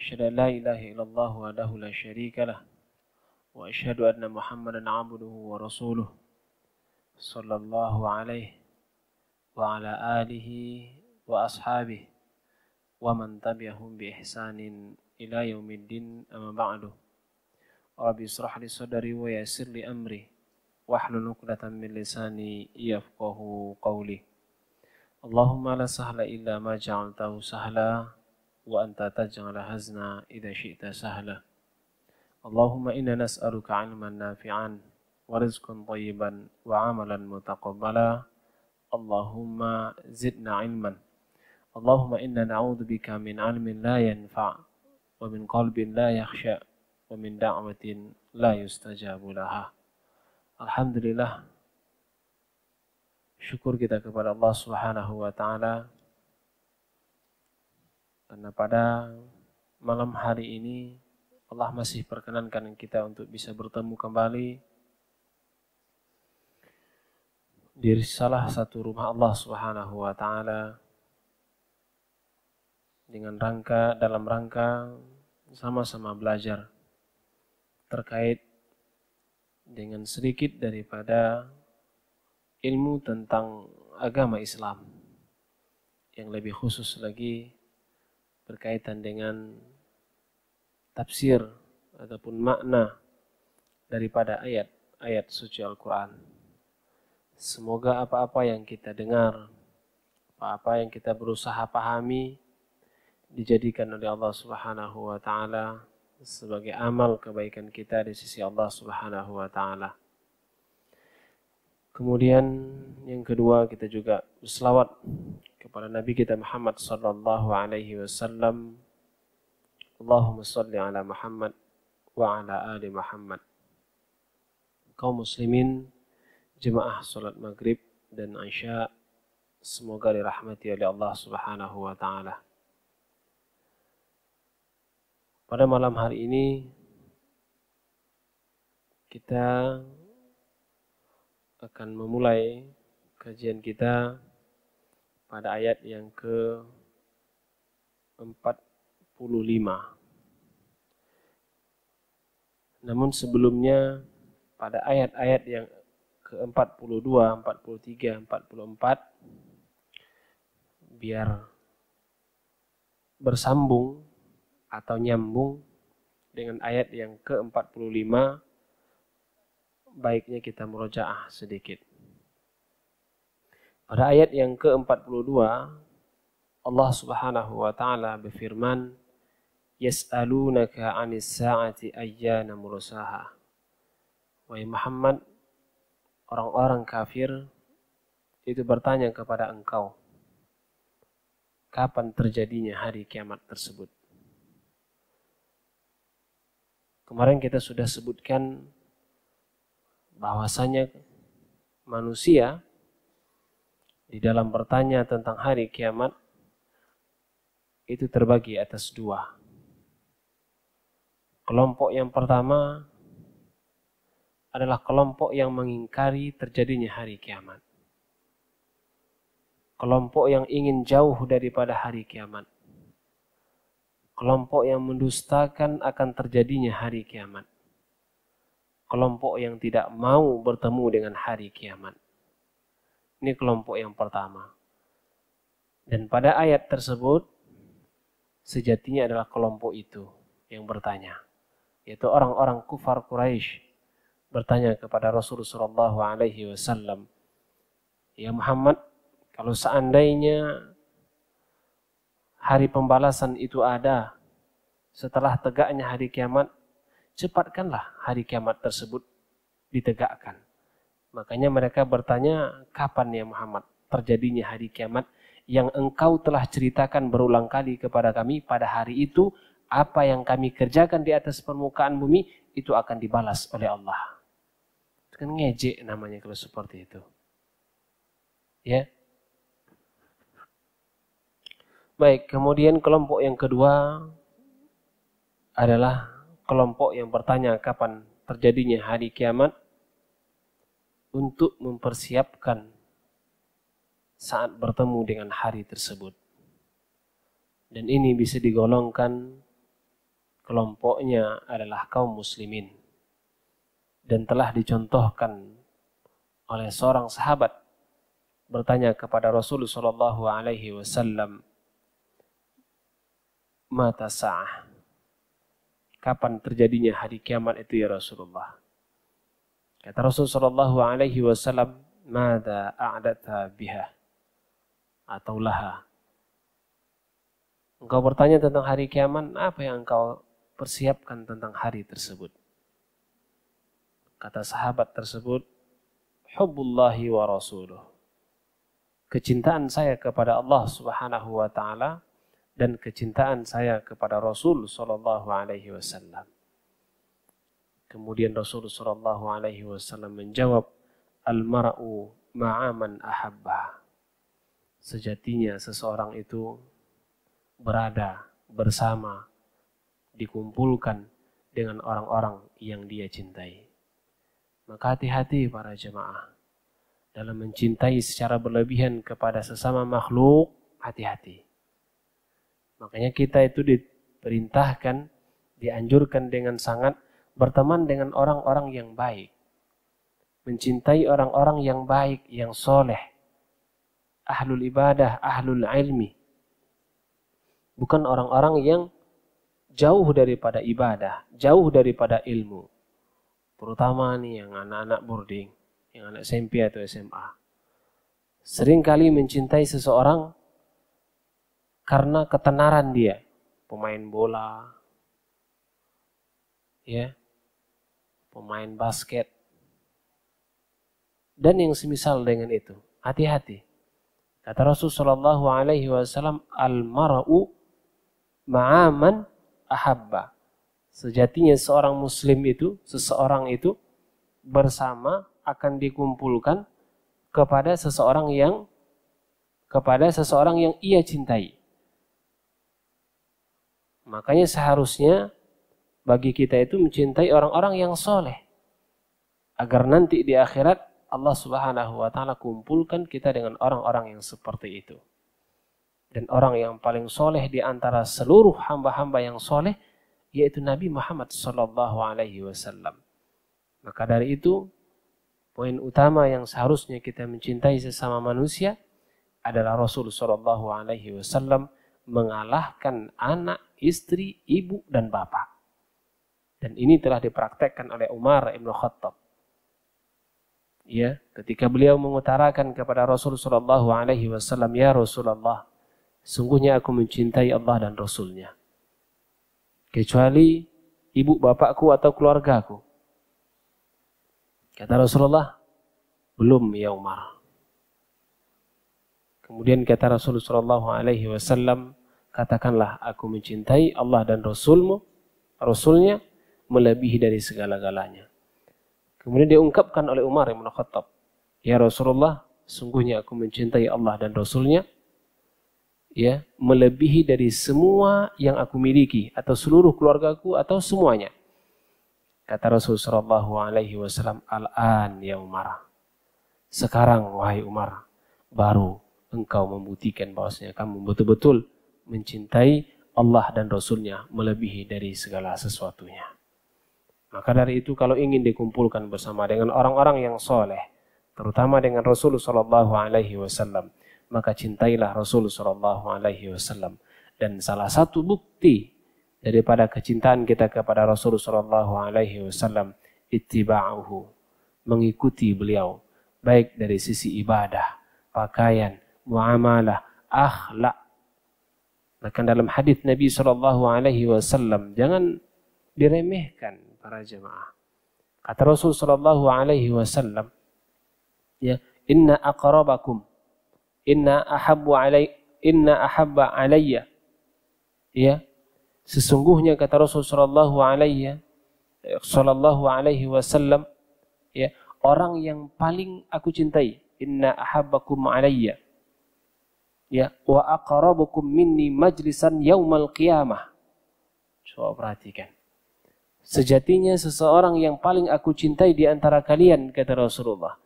أشهد أن لا إله إلا الله وحده لا شريك له وأشهد أن محمدا عبده ورسوله صلى الله عليه وعلى آله وأصحابه ومن تبعهم بإحسان إلى يوم الدين أما بعد ربي اشرح لي صدري ويسر لي أمري واحلل عقدة من لساني يفقه قولي اللهم لا سهل إلا ما جعلته سهلا وأنت تجعل هزنا إذا شئت سهلا اللهم إنا نسألك علما نافعا ورزقا طيبا وعملا متقبلا اللهم زدنا علما اللهم إنا نعوذ بك من علم لا ينفع ومن قلب لا يخشى ومن دعوة لا يستجاب لها الحمد لله شكر كده كبر الله سبحانه وتعالى Karena pada malam hari ini Allah masih perkenankan kita untuk bisa bertemu kembali di salah satu rumah Allah Subhanahu wa taala dengan rangka dalam rangka sama-sama belajar terkait dengan sedikit daripada ilmu tentang agama Islam yang lebih khusus lagi berkaitan dengan tafsir ataupun makna daripada ayat-ayat suci Al-Quran. Semoga apa-apa yang kita dengar, apa-apa yang kita berusaha pahami, dijadikan oleh Allah Subhanahu wa taala sebagai amal kebaikan kita di sisi Allah Subhanahu wa taala. Kemudian yang kedua kita juga berselawat kepada Nabi kita Muhammad sallallahu alaihi wasallam Allahumma salli ala Muhammad wa ala ali Muhammad kaum muslimin jemaah salat maghrib dan isya semoga dirahmati oleh Allah Subhanahu wa taala pada malam hari ini kita akan memulai kajian kita pada ayat yang ke 45. Namun sebelumnya pada ayat-ayat yang ke-42, 43, 44 biar bersambung atau nyambung dengan ayat yang ke-45 baiknya kita merojaah sedikit. Pada ayat yang ke-42 Allah Subhanahu wa taala berfirman yas'alunaka 'anis sa'ati ayyana mursaha. Wahai Muhammad, orang-orang kafir itu bertanya kepada engkau, kapan terjadinya hari kiamat tersebut? Kemarin kita sudah sebutkan bahwasanya manusia di dalam bertanya tentang hari kiamat itu terbagi atas dua. Kelompok yang pertama adalah kelompok yang mengingkari terjadinya hari kiamat. Kelompok yang ingin jauh daripada hari kiamat. Kelompok yang mendustakan akan terjadinya hari kiamat. Kelompok yang tidak mau bertemu dengan hari kiamat. Ini kelompok yang pertama. Dan pada ayat tersebut sejatinya adalah kelompok itu yang bertanya, yaitu orang-orang kufar Quraisy bertanya kepada Rasulullah Shallallahu Alaihi Wasallam, ya Muhammad, kalau seandainya hari pembalasan itu ada setelah tegaknya hari kiamat, cepatkanlah hari kiamat tersebut ditegakkan. Makanya mereka bertanya, kapan ya Muhammad terjadinya hari kiamat yang engkau telah ceritakan berulang kali kepada kami pada hari itu, apa yang kami kerjakan di atas permukaan bumi, itu akan dibalas oleh Allah. Itu kan ngejek namanya kalau seperti itu. Ya. Baik, kemudian kelompok yang kedua adalah kelompok yang bertanya kapan terjadinya hari kiamat untuk mempersiapkan saat bertemu dengan hari tersebut. Dan ini bisa digolongkan kelompoknya adalah kaum muslimin. Dan telah dicontohkan oleh seorang sahabat bertanya kepada Rasulullah Shallallahu Alaihi mata sah. Kapan terjadinya hari kiamat itu ya Rasulullah? Kata Rasul sallallahu alaihi wasallam, "Mada a'data biha?" atau laha. Engkau bertanya tentang hari kiamat, apa yang engkau persiapkan tentang hari tersebut? Kata sahabat tersebut, "Hubbullahi wa rasuluh." Kecintaan saya kepada Allah Subhanahu wa taala dan kecintaan saya kepada Rasul sallallahu alaihi wasallam. Kemudian Rasulullah Shallallahu Alaihi Wasallam menjawab, almar'u ma'aman ahabba. Sejatinya seseorang itu berada bersama, dikumpulkan dengan orang-orang yang dia cintai. Maka hati-hati para jemaah. Dalam mencintai secara berlebihan kepada sesama makhluk, hati-hati. Makanya kita itu diperintahkan, dianjurkan dengan sangat berteman dengan orang-orang yang baik, mencintai orang-orang yang baik, yang soleh, ahlul ibadah, ahlul ilmi, bukan orang-orang yang jauh daripada ibadah, jauh daripada ilmu, terutama nih yang anak-anak boarding, yang anak SMP atau SMA. Seringkali mencintai seseorang karena ketenaran dia, pemain bola, ya pemain basket, dan yang semisal dengan itu. Hati-hati. Kata Rasul saw Alaihi Wasallam, almaru ma'aman ahabba. Sejatinya seorang muslim itu, seseorang itu bersama akan dikumpulkan kepada seseorang yang kepada seseorang yang ia cintai. Makanya seharusnya bagi kita itu mencintai orang-orang yang soleh. Agar nanti di akhirat Allah subhanahu wa ta'ala kumpulkan kita dengan orang-orang yang seperti itu. Dan orang yang paling soleh di antara seluruh hamba-hamba yang soleh yaitu Nabi Muhammad sallallahu alaihi wasallam. Maka dari itu poin utama yang seharusnya kita mencintai sesama manusia adalah Rasul sallallahu alaihi wasallam mengalahkan anak, istri, ibu dan bapak. Dan ini telah dipraktekkan oleh Umar Ibn Khattab. Ya, ketika beliau mengutarakan kepada Rasul saw, Alaihi Wasallam, ya Rasulullah, sungguhnya aku mencintai Allah dan Rasulnya. Kecuali ibu bapakku atau keluargaku. Kata Rasulullah, belum ya Umar. Kemudian kata Rasulullah Shallallahu Alaihi Wasallam, katakanlah aku mencintai Allah dan Rasulmu, Rasulnya, melebihi dari segala-galanya. Kemudian diungkapkan oleh Umar bin Khattab, "Ya Rasulullah, sungguhnya aku mencintai Allah dan Rasulnya ya melebihi dari semua yang aku miliki atau seluruh keluargaku atau semuanya." Kata Rasulullah sallallahu alaihi wasallam, "Al-an ya Umar." Sekarang wahai Umar, baru engkau membuktikan bahwasanya kamu betul-betul mencintai Allah dan Rasulnya melebihi dari segala sesuatunya. Maka dari itu kalau ingin dikumpulkan bersama dengan orang-orang yang soleh, terutama dengan Rasulullah Shallallahu Alaihi Wasallam, maka cintailah Rasulullah Shallallahu Alaihi Wasallam. Dan salah satu bukti daripada kecintaan kita kepada Rasulullah Shallallahu Alaihi Wasallam, ittiba'uhu, mengikuti beliau, baik dari sisi ibadah, pakaian, muamalah, akhlak. Bahkan dalam hadis Nabi Shallallahu Alaihi Wasallam jangan diremehkan para jemaah. Kata Rasul Shallallahu Alaihi Wasallam, ya inna akarabakum, inna ahabu alai, inna ahabba alayya, ya sesungguhnya kata Rasul Shallallahu Alaihi Shallallahu Alaihi Wasallam, ya orang yang paling aku cintai, inna ahabbakum alayya, ya wa akrobakum minni majlisan yaumal qiyamah. Coba perhatikan Sejatinya seseorang yang paling aku cintai di antara kalian, kata Rasulullah.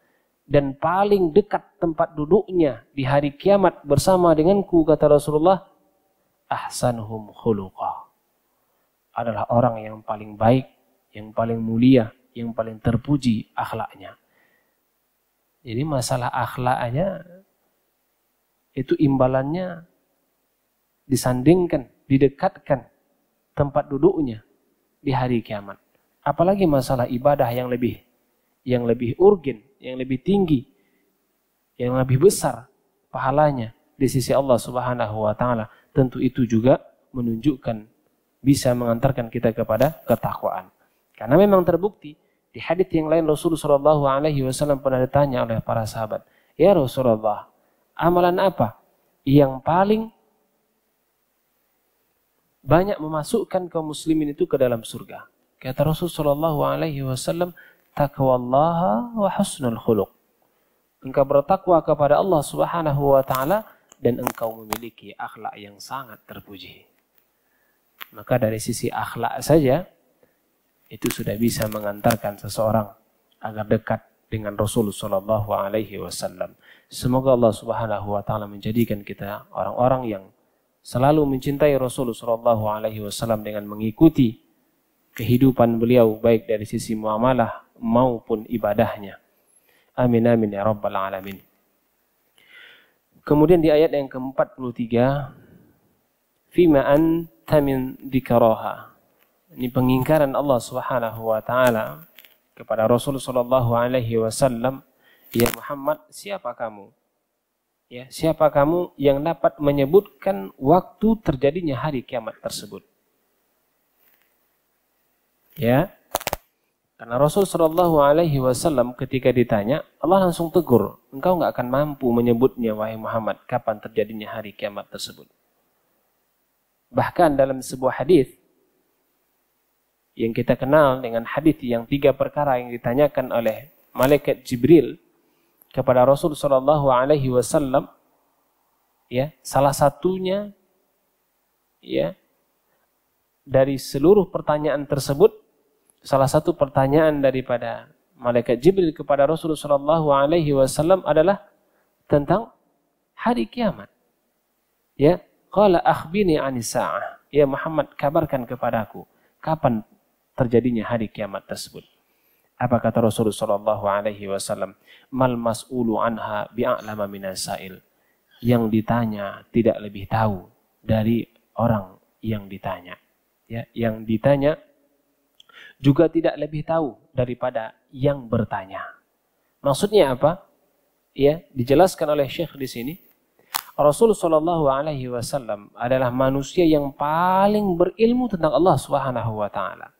Dan paling dekat tempat duduknya di hari kiamat bersama denganku, kata Rasulullah, Ahsanhum khuluqah. Adalah orang yang paling baik, yang paling mulia, yang paling terpuji akhlaknya. Jadi masalah akhlaknya itu imbalannya disandingkan, didekatkan tempat duduknya di hari kiamat. Apalagi masalah ibadah yang lebih yang lebih urgen, yang lebih tinggi, yang lebih besar pahalanya di sisi Allah Subhanahu wa taala. Tentu itu juga menunjukkan bisa mengantarkan kita kepada ketakwaan. Karena memang terbukti di hadis yang lain Rasulullah Shallallahu Alaihi Wasallam pernah ditanya oleh para sahabat, ya Rasulullah, amalan apa yang paling banyak memasukkan kaum muslimin itu ke dalam surga. Kata Rasul Shallallahu Alaihi Wasallam, takwallaha wa husnul khuluq. Engkau bertakwa kepada Allah Subhanahu wa taala dan engkau memiliki akhlak yang sangat terpuji. Maka dari sisi akhlak saja itu sudah bisa mengantarkan seseorang agar dekat dengan Rasul Shallallahu alaihi wasallam. Semoga Allah Subhanahu wa taala menjadikan kita orang-orang yang selalu mencintai Rasulullah Shallallahu Alaihi Wasallam dengan mengikuti kehidupan beliau baik dari sisi muamalah maupun ibadahnya. Amin amin ya rabbal alamin. Kemudian di ayat yang ke-43 fima anta min dzikaraha. Ini pengingkaran Allah Subhanahu wa taala kepada Rasulullah Shallallahu alaihi wasallam, "Ya Muhammad, siapa kamu?" ya siapa kamu yang dapat menyebutkan waktu terjadinya hari kiamat tersebut ya karena Rasul Shallallahu Alaihi Wasallam ketika ditanya Allah langsung tegur engkau nggak akan mampu menyebutnya wahai Muhammad kapan terjadinya hari kiamat tersebut bahkan dalam sebuah hadis yang kita kenal dengan hadis yang tiga perkara yang ditanyakan oleh malaikat Jibril kepada Rasul Shallallahu Alaihi Wasallam, ya salah satunya, ya dari seluruh pertanyaan tersebut, salah satu pertanyaan daripada malaikat Jibril kepada Rasul Shallallahu Alaihi Wasallam adalah tentang hari kiamat. Ya, kala akhbini anisa'ah. Ya Muhammad, kabarkan kepadaku kapan terjadinya hari kiamat tersebut. Apa kata Rasulullah Shallallahu Alaihi Wasallam? Mal mas'ulu anha bi'a'lama minasail. Yang ditanya tidak lebih tahu dari orang yang ditanya. Ya, yang ditanya juga tidak lebih tahu daripada yang bertanya. Maksudnya apa? Ya, dijelaskan oleh Syekh di sini. Rasul Shallallahu Alaihi Wasallam adalah manusia yang paling berilmu tentang Allah Subhanahu Wa Taala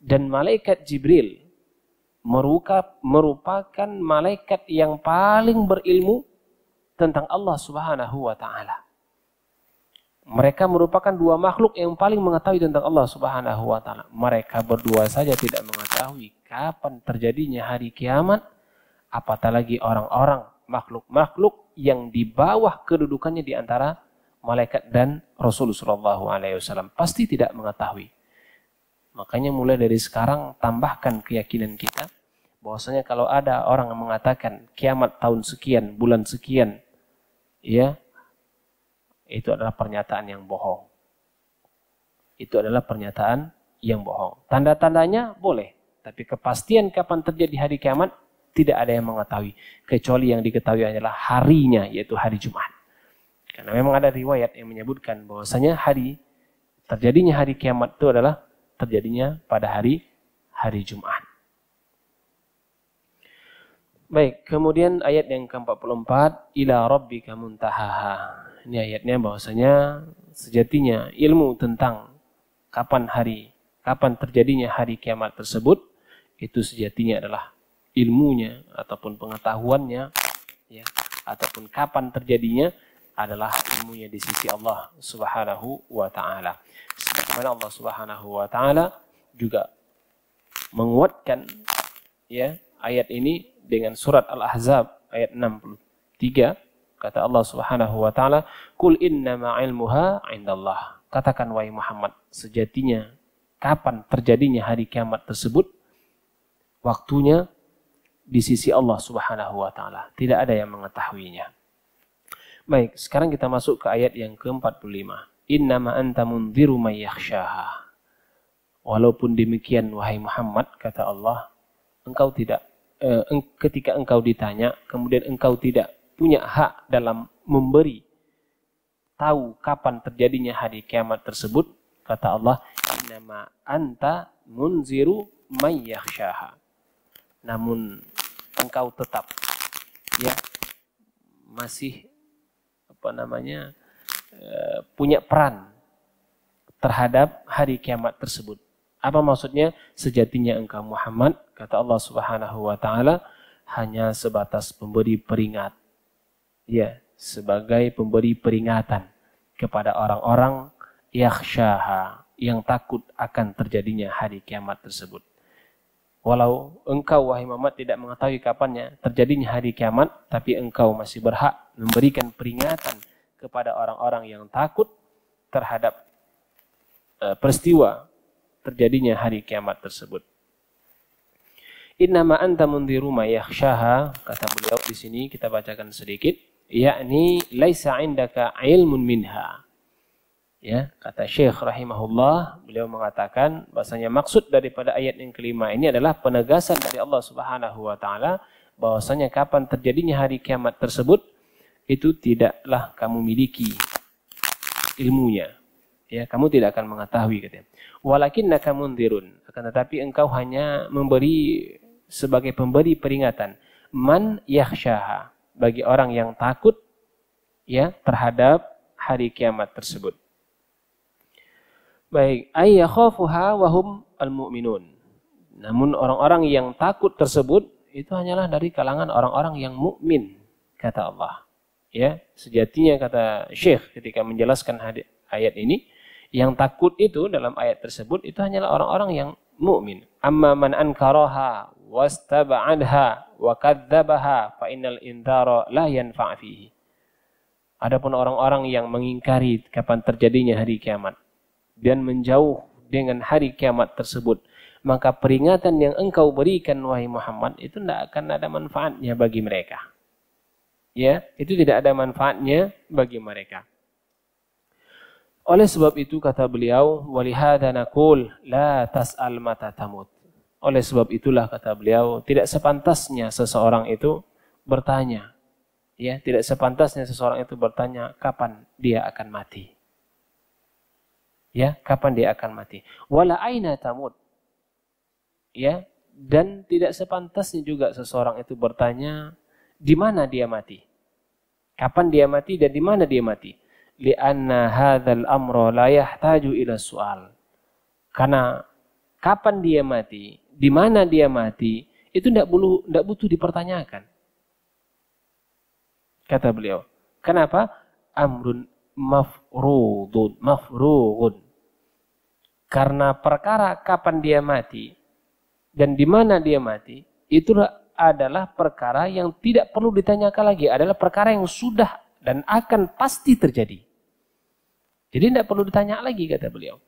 dan malaikat Jibril merupakan malaikat yang paling berilmu tentang Allah Subhanahu wa taala. Mereka merupakan dua makhluk yang paling mengetahui tentang Allah Subhanahu wa taala. Mereka berdua saja tidak mengetahui kapan terjadinya hari kiamat, apatah lagi orang-orang makhluk-makhluk yang di bawah kedudukannya di antara malaikat dan Rasulullah SAW pasti tidak mengetahui. Makanya mulai dari sekarang tambahkan keyakinan kita bahwasanya kalau ada orang yang mengatakan kiamat tahun sekian, bulan sekian, ya itu adalah pernyataan yang bohong. Itu adalah pernyataan yang bohong. Tanda-tandanya boleh, tapi kepastian kapan terjadi hari kiamat tidak ada yang mengetahui kecuali yang diketahui adalah harinya yaitu hari Jumat. Karena memang ada riwayat yang menyebutkan bahwasanya hari terjadinya hari kiamat itu adalah terjadinya pada hari hari Jumat. Baik, kemudian ayat yang ke-44, ila rabbika muntahaha. Ini ayatnya bahwasanya sejatinya ilmu tentang kapan hari, kapan terjadinya hari kiamat tersebut itu sejatinya adalah ilmunya ataupun pengetahuannya ya ataupun kapan terjadinya adalah ilmunya di sisi Allah Subhanahu wa taala kepada Allah Subhanahu wa taala juga menguatkan ya ayat ini dengan surat Al-Ahzab ayat 63 kata Allah Subhanahu wa taala kul innama ilmuha indallah katakan wahai Muhammad sejatinya kapan terjadinya hari kiamat tersebut waktunya di sisi Allah Subhanahu wa taala tidak ada yang mengetahuinya baik sekarang kita masuk ke ayat yang ke-45 innama anta mundziru may Walaupun demikian wahai Muhammad kata Allah, engkau tidak eh, ketika engkau ditanya kemudian engkau tidak punya hak dalam memberi tahu kapan terjadinya hari kiamat tersebut, kata Allah, innama anta munziru may Namun engkau tetap ya masih apa namanya Eh, punya peran terhadap hari kiamat tersebut. Apa maksudnya? Sejatinya engkau Muhammad, kata Allah Subhanahu wa taala, hanya sebatas pemberi peringat. Ya, sebagai pemberi peringatan kepada orang-orang yakhsyaha yang takut akan terjadinya hari kiamat tersebut. Walau engkau wahai Muhammad tidak mengetahui kapannya terjadinya hari kiamat, tapi engkau masih berhak memberikan peringatan kepada orang-orang yang takut terhadap e, peristiwa terjadinya hari kiamat tersebut. Innama anta mundhiru ma yakhshaha kata beliau di sini kita bacakan sedikit yakni laisa indaka ilmun minha. Ya, kata Syekh rahimahullah, beliau mengatakan bahasanya maksud daripada ayat yang kelima ini adalah penegasan dari Allah Subhanahu wa taala bahwasanya kapan terjadinya hari kiamat tersebut itu tidaklah kamu miliki ilmunya. Ya, kamu tidak akan mengetahui katanya. Walakin nakamundirun. Akan tetapi engkau hanya memberi sebagai pemberi peringatan. Man yahsyaha. Bagi orang yang takut ya terhadap hari kiamat tersebut. Baik, ayyakhafuha wahum al-mu'minun. Namun orang-orang yang takut tersebut itu hanyalah dari kalangan orang-orang yang mukmin kata Allah ya sejatinya kata Syekh ketika menjelaskan hadis, ayat ini yang takut itu dalam ayat tersebut itu hanyalah orang-orang yang mukmin amma man ankaraha wastaba'adha wa kadzabaha fa innal indara la yanfa' fihi adapun orang-orang yang mengingkari kapan terjadinya hari kiamat dan menjauh dengan hari kiamat tersebut maka peringatan yang engkau berikan wahai Muhammad itu tidak akan ada manfaatnya bagi mereka ya itu tidak ada manfaatnya bagi mereka. Oleh sebab itu kata beliau walihada nakul la tas'al mata tamut. Oleh sebab itulah kata beliau tidak sepantasnya seseorang itu bertanya. Ya, tidak sepantasnya seseorang itu bertanya kapan dia akan mati. Ya, kapan dia akan mati. Wala aina tamut. Ya, dan tidak sepantasnya juga seseorang itu bertanya di mana dia mati? Kapan dia mati dan di mana dia mati? Lianna hadzal amra la yahtaju ila su'al. Karena kapan dia mati, di mana dia mati, itu tidak perlu tidak butuh dipertanyakan. Kata beliau. Kenapa? Amrun mafrudun, mafrudun. Karena perkara kapan dia mati dan di mana dia mati, itulah adalah perkara yang tidak perlu ditanyakan lagi, adalah perkara yang sudah dan akan pasti terjadi. Jadi tidak perlu ditanya lagi kata beliau.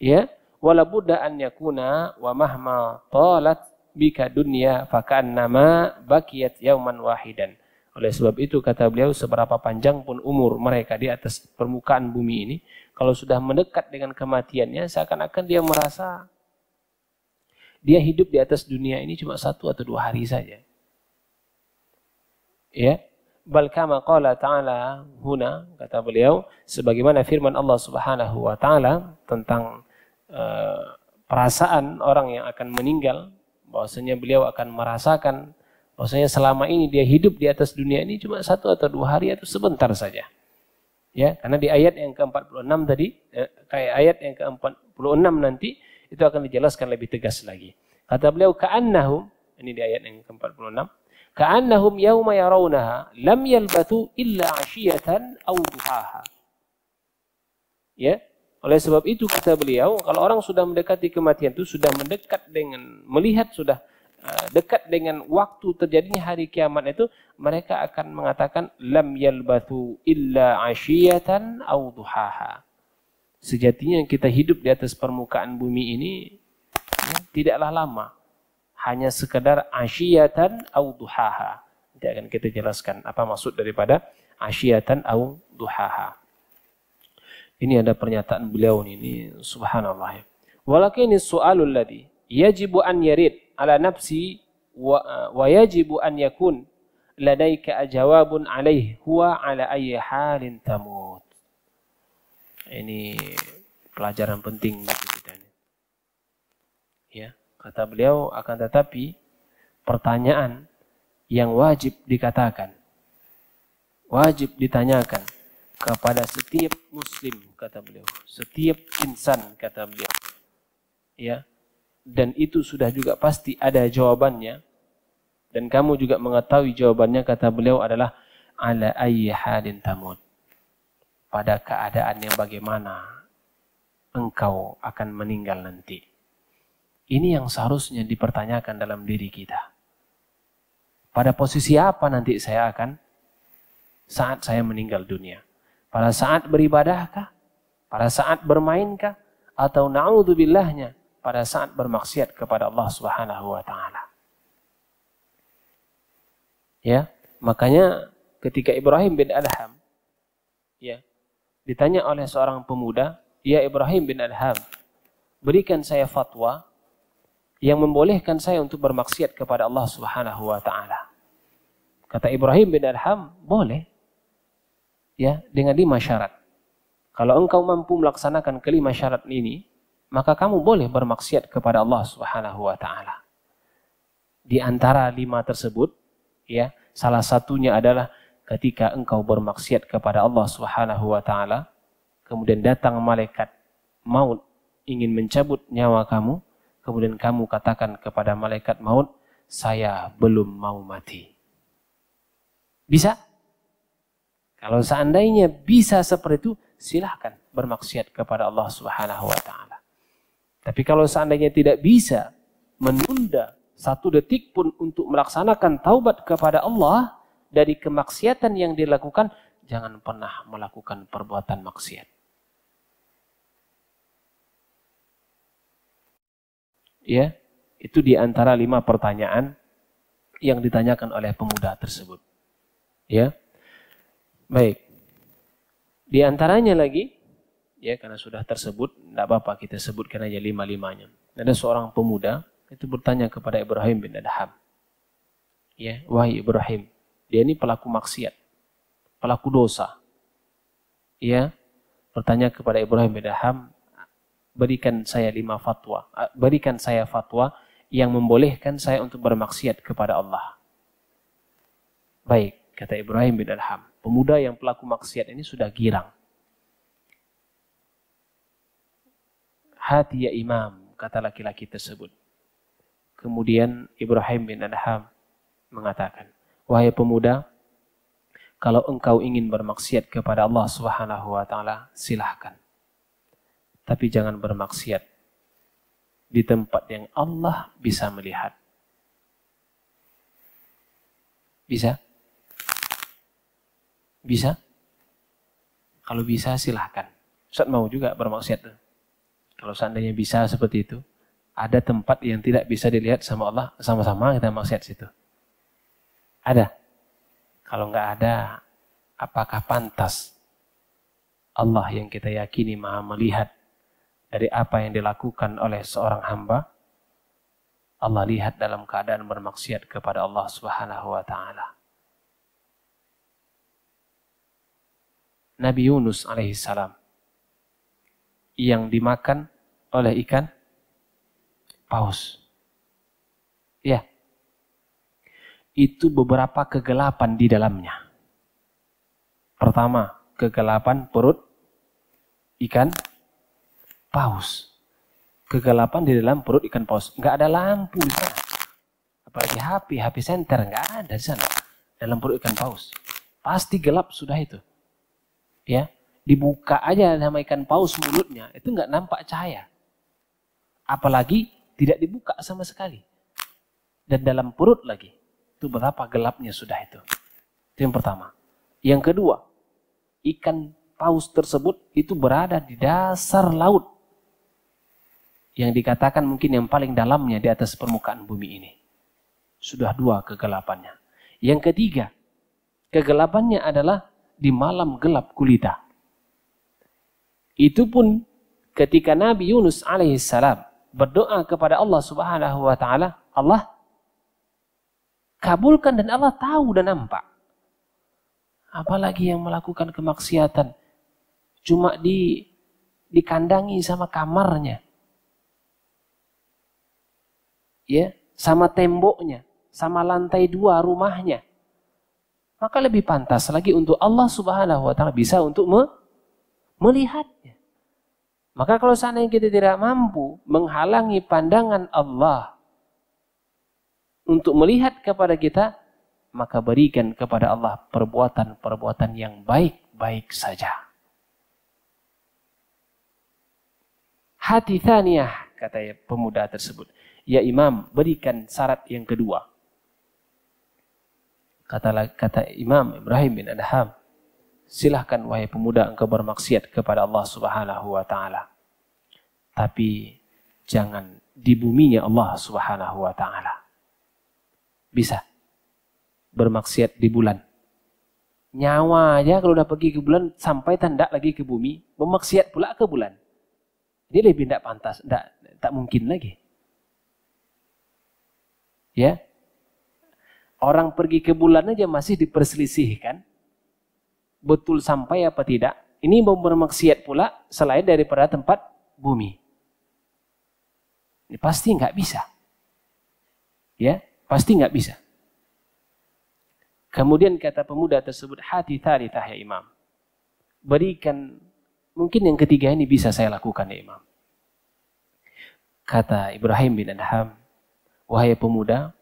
Ya, wala buddha an yakuna wa mahma talat bika dunya fakan nama bakiyat yauman wahidan. Oleh sebab itu kata beliau seberapa panjang pun umur mereka di atas permukaan bumi ini kalau sudah mendekat dengan kematiannya seakan-akan dia merasa dia hidup di atas dunia ini cuma satu atau dua hari saja. Ya. Bal kama qala ta'ala huna, kata beliau, sebagaimana firman Allah subhanahu wa ta'ala tentang uh, perasaan orang yang akan meninggal, bahwasanya beliau akan merasakan bahwasanya selama ini dia hidup di atas dunia ini cuma satu atau dua hari atau sebentar saja. Ya, karena di ayat yang ke-46 tadi, eh, kayak ayat yang ke-46 nanti itu akan dijelaskan lebih tegas lagi. Kata beliau ka'annahum ini di ayat yang ke-46 ka'annahum yawma yarawnaha lam yalbatu illa 'ashiyatan aw duhaha. Ya. Oleh sebab itu kata beliau kalau orang sudah mendekati kematian itu sudah mendekat dengan melihat sudah eh, dekat dengan waktu terjadinya hari kiamat itu mereka akan mengatakan lam yalbathu illa 'ashiyatan aw duhaha. Sejatinya kita hidup di atas permukaan bumi ini ya, tidaklah lama. Hanya sekedar asyiatan au duhaha. Nanti akan kita jelaskan apa maksud daripada asyiatan au duhaha. Ini ada pernyataan beliau ini, subhanallah ya. Walakin Walakin soalul ladhi yajibu an yarid ala nafsi wa, wa yajibu an yakun ladaika ajawabun alaih huwa ala ayyi halin tamur ini pelajaran penting bagi kita ini. Ya, kata beliau akan tetapi pertanyaan yang wajib dikatakan wajib ditanyakan kepada setiap muslim kata beliau, setiap insan kata beliau. Ya. Dan itu sudah juga pasti ada jawabannya dan kamu juga mengetahui jawabannya kata beliau adalah ala ayyi halin tamut pada keadaan yang bagaimana engkau akan meninggal nanti. Ini yang seharusnya dipertanyakan dalam diri kita. Pada posisi apa nanti saya akan saat saya meninggal dunia? Pada saat beribadahkah? Pada saat bermainkah? Atau na'udzubillahnya pada saat bermaksiat kepada Allah Subhanahu wa taala. Ya, makanya ketika Ibrahim bin Adham ya ditanya oleh seorang pemuda, "Ya Ibrahim bin Adham, berikan saya fatwa yang membolehkan saya untuk bermaksiat kepada Allah Subhanahu wa taala." Kata Ibrahim bin Adham, "Boleh." Ya, dengan lima syarat. Kalau engkau mampu melaksanakan kelima syarat ini, maka kamu boleh bermaksiat kepada Allah Subhanahu wa taala. Di antara lima tersebut, ya, salah satunya adalah ketika engkau bermaksiat kepada Allah Subhanahu wa taala, kemudian datang malaikat maut ingin mencabut nyawa kamu, kemudian kamu katakan kepada malaikat maut, "Saya belum mau mati." Bisa? Kalau seandainya bisa seperti itu, silahkan bermaksiat kepada Allah Subhanahu wa taala. Tapi kalau seandainya tidak bisa menunda satu detik pun untuk melaksanakan taubat kepada Allah, dari kemaksiatan yang dilakukan, jangan pernah melakukan perbuatan maksiat. Ya, itu di antara lima pertanyaan yang ditanyakan oleh pemuda tersebut. Ya. Baik. Di antaranya lagi, ya karena sudah tersebut, tidak apa-apa kita sebutkan aja lima-limanya. Ada seorang pemuda itu bertanya kepada Ibrahim bin Adham. Ya, wahai Ibrahim, dia ini pelaku maksiat, pelaku dosa. ya bertanya kepada Ibrahim bin Adham, berikan saya lima fatwa, berikan saya fatwa yang membolehkan saya untuk bermaksiat kepada Allah. Baik, kata Ibrahim bin Adham, pemuda yang pelaku maksiat ini sudah girang. Hati ya imam, kata laki-laki tersebut. Kemudian Ibrahim bin Adham mengatakan, wahai pemuda, kalau engkau ingin bermaksiat kepada Allah Subhanahu wa taala, silahkan. Tapi jangan bermaksiat di tempat yang Allah bisa melihat. Bisa? Bisa? Kalau bisa silahkan. Ustaz mau juga bermaksiat. Kalau seandainya bisa seperti itu, ada tempat yang tidak bisa dilihat sama Allah, sama-sama kita maksiat situ. Ada. Kalau nggak ada, apakah pantas Allah yang kita yakini maha melihat dari apa yang dilakukan oleh seorang hamba? Allah lihat dalam keadaan bermaksiat kepada Allah Subhanahu wa taala. Nabi Yunus alaihissalam yang dimakan oleh ikan paus. Ya, itu beberapa kegelapan di dalamnya. Pertama, kegelapan perut ikan paus. Kegelapan di dalam perut ikan paus. Nggak ada lampu di sana. Apalagi HP, HP center. Nggak ada di sana. Dalam perut ikan paus. Pasti gelap sudah itu. Ya, dibuka aja sama ikan paus mulutnya, itu nggak nampak cahaya. Apalagi tidak dibuka sama sekali. Dan dalam perut lagi itu berapa gelapnya sudah itu. Itu yang pertama. Yang kedua, ikan paus tersebut itu berada di dasar laut. Yang dikatakan mungkin yang paling dalamnya di atas permukaan bumi ini. Sudah dua kegelapannya. Yang ketiga, kegelapannya adalah di malam gelap gulita. Itu pun ketika Nabi Yunus alaihissalam berdoa kepada Allah subhanahu wa ta'ala, Allah kabulkan dan Allah tahu dan nampak. Apalagi yang melakukan kemaksiatan cuma di dikandangi sama kamarnya. Ya, sama temboknya, sama lantai dua rumahnya. Maka lebih pantas lagi untuk Allah Subhanahu wa taala bisa untuk me, melihatnya. Maka kalau seandainya kita tidak mampu menghalangi pandangan Allah untuk melihat kepada kita, maka berikan kepada Allah perbuatan-perbuatan yang baik-baik saja. Hati thaniyah, kata pemuda tersebut. Ya imam, berikan syarat yang kedua. Kata, kata Imam Ibrahim bin Adham, silahkan wahai pemuda engkau bermaksiat kepada Allah subhanahu wa ta'ala. Tapi jangan di buminya Allah subhanahu wa ta'ala bisa bermaksiat di bulan. Nyawa aja kalau udah pergi ke bulan sampai tanda lagi ke bumi, bermaksiat pula ke bulan. Dia lebih tidak pantas, tidak tak mungkin lagi. Ya, orang pergi ke bulan aja masih diperselisihkan, betul sampai apa tidak. Ini mau bermaksiat pula selain daripada tempat bumi. Ini ya, pasti nggak bisa. Ya, Pasti nggak bisa. Kemudian kata pemuda tersebut, hati tari ya imam. Berikan, mungkin yang ketiga ini bisa saya lakukan ya imam. Kata Ibrahim bin Adham, wahai pemuda,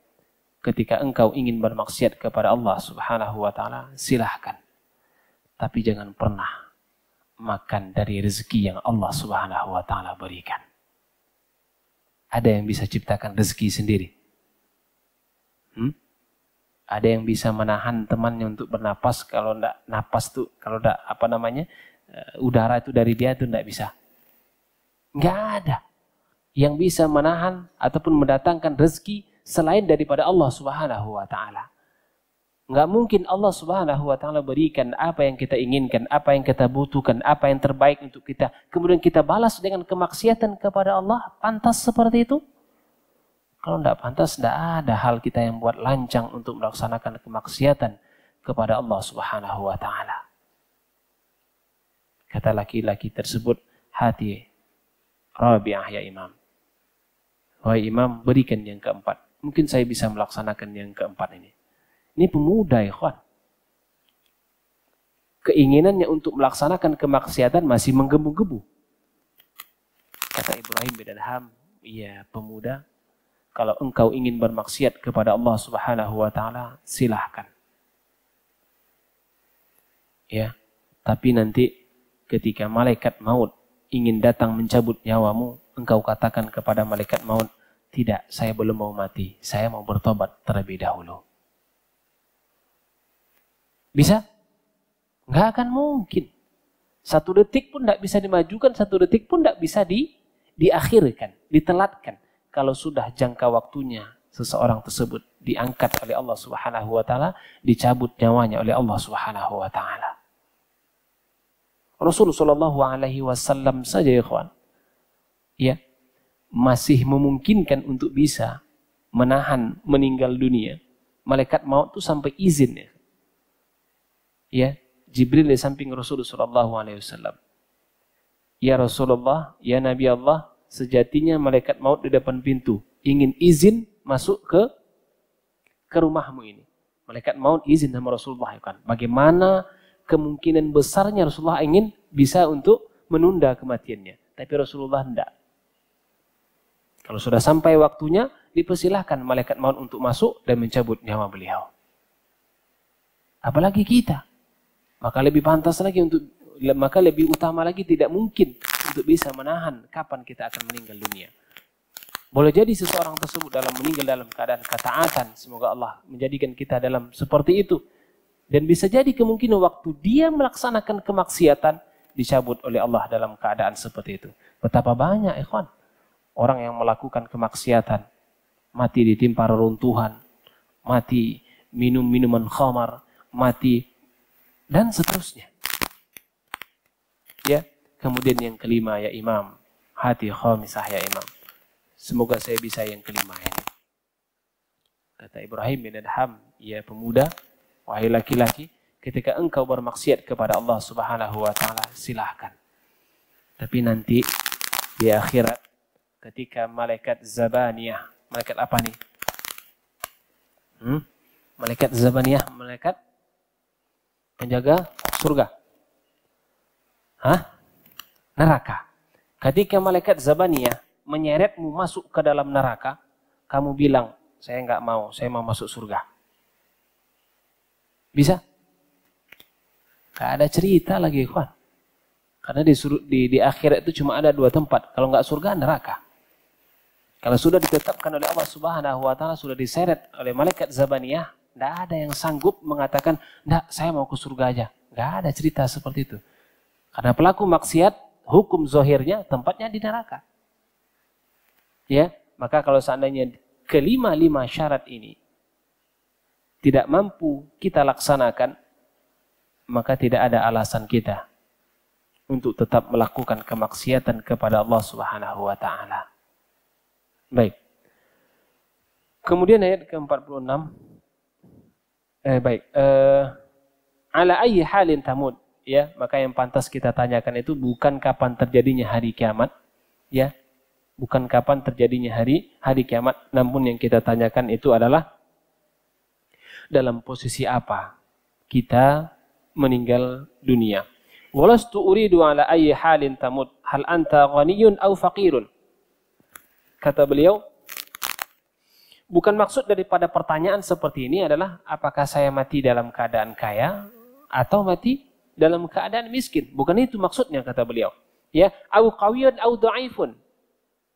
ketika engkau ingin bermaksiat kepada Allah subhanahu wa ta'ala, silahkan. Tapi jangan pernah makan dari rezeki yang Allah subhanahu wa ta'ala berikan. Ada yang bisa ciptakan rezeki sendiri. Hmm? Ada yang bisa menahan temannya untuk bernapas kalau ndak napas tuh kalau ndak apa namanya eh, udara itu dari dia tuh ndak bisa. Nggak ada yang bisa menahan ataupun mendatangkan rezeki selain daripada Allah Subhanahu wa taala. Nggak mungkin Allah Subhanahu wa taala berikan apa yang kita inginkan, apa yang kita butuhkan, apa yang terbaik untuk kita. Kemudian kita balas dengan kemaksiatan kepada Allah, pantas seperti itu? Kalau tidak pantas, tidak ada hal kita yang buat lancang untuk melaksanakan kemaksiatan kepada Allah Subhanahu wa Ta'ala. Kata laki-laki tersebut, hati Rabi'ah ya Imam. Wahai Imam, berikan yang keempat. Mungkin saya bisa melaksanakan yang keempat ini. Ini pemuda, ya ikhwan. Keinginannya untuk melaksanakan kemaksiatan masih menggebu-gebu. Kata Ibrahim bin Adham, iya pemuda, kalau engkau ingin bermaksiat kepada Allah Subhanahu wa taala, silahkan. Ya. Tapi nanti ketika malaikat maut ingin datang mencabut nyawamu, engkau katakan kepada malaikat maut, "Tidak, saya belum mau mati. Saya mau bertobat terlebih dahulu." Bisa? Enggak akan mungkin. Satu detik pun tidak bisa dimajukan, satu detik pun tidak bisa di, diakhirkan, ditelatkan kalau sudah jangka waktunya seseorang tersebut diangkat oleh Allah Subhanahu wa taala, dicabut nyawanya oleh Allah Subhanahu wa taala. Rasul sallallahu alaihi wasallam saja ya ikhwan. Ya. Masih memungkinkan untuk bisa menahan meninggal dunia. Malaikat maut tuh sampai izin ya. Ya, Jibril di samping Rasulullah sallallahu alaihi wasallam. Ya Rasulullah, ya Nabi Allah, sejatinya malaikat maut di depan pintu ingin izin masuk ke ke rumahmu ini. Malaikat maut izin sama Rasulullah ya kan. Bagaimana kemungkinan besarnya Rasulullah ingin bisa untuk menunda kematiannya. Tapi Rasulullah tidak. Kalau sudah sampai waktunya, dipersilahkan malaikat maut untuk masuk dan mencabut nyawa beliau. Apalagi kita. Maka lebih pantas lagi untuk, maka lebih utama lagi tidak mungkin untuk bisa menahan kapan kita akan meninggal dunia. Boleh jadi seseorang tersebut dalam meninggal dalam keadaan ketaatan, semoga Allah menjadikan kita dalam seperti itu. Dan bisa jadi kemungkinan waktu dia melaksanakan kemaksiatan dicabut oleh Allah dalam keadaan seperti itu. Betapa banyak ikhwan orang yang melakukan kemaksiatan, mati ditimpa reruntuhan, mati minum minuman khamar, mati dan seterusnya. Kemudian yang kelima ya imam. Hati khomisah ya imam. Semoga saya bisa yang kelima ini. Kata Ibrahim bin Adham, ya pemuda, wahai laki-laki, ketika engkau bermaksiat kepada Allah Subhanahu wa taala, silahkan. Tapi nanti di akhirat ketika malaikat Zabaniyah, malaikat apa nih? Hmm? Malaikat Zabaniyah, malaikat penjaga surga. Hah? neraka. Ketika malaikat Zabania menyeretmu masuk ke dalam neraka, kamu bilang, saya nggak mau, saya mau masuk surga. Bisa? Gak ada cerita lagi, Ikhwan. Karena di, di, di akhirat itu cuma ada dua tempat. Kalau nggak surga, neraka. Kalau sudah ditetapkan oleh Allah Subhanahu wa taala sudah diseret oleh malaikat Zabania, tidak ada yang sanggup mengatakan, "Enggak, saya mau ke surga aja." Gak ada cerita seperti itu. Karena pelaku maksiat hukum zohirnya tempatnya di neraka. Ya, maka kalau seandainya kelima-lima syarat ini tidak mampu kita laksanakan, maka tidak ada alasan kita untuk tetap melakukan kemaksiatan kepada Allah Subhanahu wa taala. Baik. Kemudian ayat ke-46 eh baik, eh ala ayyi halin tamud ya maka yang pantas kita tanyakan itu bukan kapan terjadinya hari kiamat ya bukan kapan terjadinya hari hari kiamat namun yang kita tanyakan itu adalah dalam posisi apa kita meninggal dunia walastu uridu ala ayyi halin tamut hal anta ghaniyun aw faqirun kata beliau bukan maksud daripada pertanyaan seperti ini adalah apakah saya mati dalam keadaan kaya atau mati dalam keadaan miskin. Bukan itu maksudnya kata beliau. Ya, au qawiyun au dhaifun.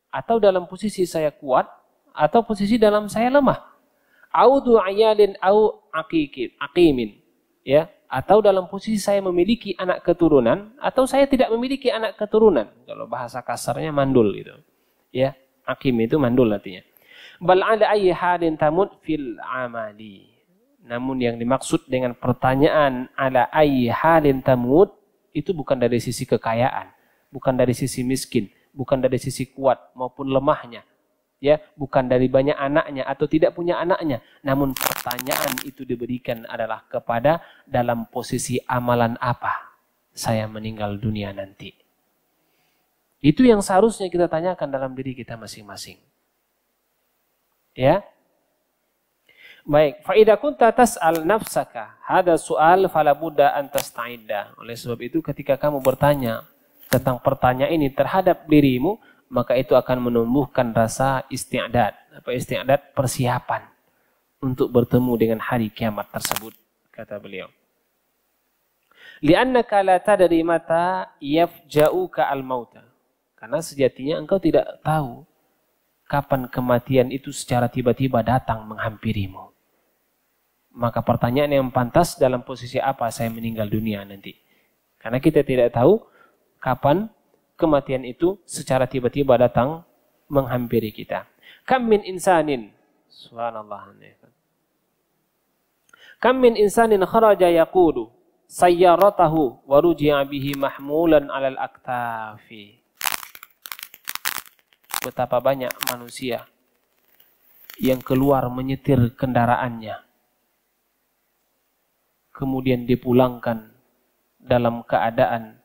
Atau dalam posisi saya kuat atau posisi dalam saya lemah. Au du'ayalin au aqimin. Ya, atau dalam posisi saya memiliki anak keturunan atau saya tidak memiliki anak keturunan. Kalau bahasa kasarnya mandul gitu. Ya, akim itu mandul artinya. Bal ada ayyi halin tamut fil amali. Namun yang dimaksud dengan pertanyaan ala ayi halin tamut itu bukan dari sisi kekayaan, bukan dari sisi miskin, bukan dari sisi kuat maupun lemahnya, ya, bukan dari banyak anaknya atau tidak punya anaknya. Namun pertanyaan itu diberikan adalah kepada dalam posisi amalan apa saya meninggal dunia nanti. Itu yang seharusnya kita tanyakan dalam diri kita masing-masing. Ya, Baik, fa idza kunta tas'al nafsaka ada su'al fala budda an Oleh sebab itu ketika kamu bertanya tentang pertanyaan ini terhadap dirimu, maka itu akan menumbuhkan rasa isti'dad. Apa isti'dad? Persiapan untuk bertemu dengan hari kiamat tersebut, kata beliau. Li'annaka la dari mata yafja'uka al-mauta. Karena sejatinya engkau tidak tahu kapan kematian itu secara tiba-tiba datang menghampirimu. Maka pertanyaan yang pantas dalam posisi apa saya meninggal dunia nanti. Karena kita tidak tahu kapan kematian itu secara tiba-tiba datang menghampiri kita. Kam min insanin. Subhanallah. Kam min insanin kharaja yakudu sayyaratahu warujia bihi mahmulan 'alal aktafi. Betapa banyak manusia yang keluar menyetir kendaraannya kemudian dipulangkan dalam keadaan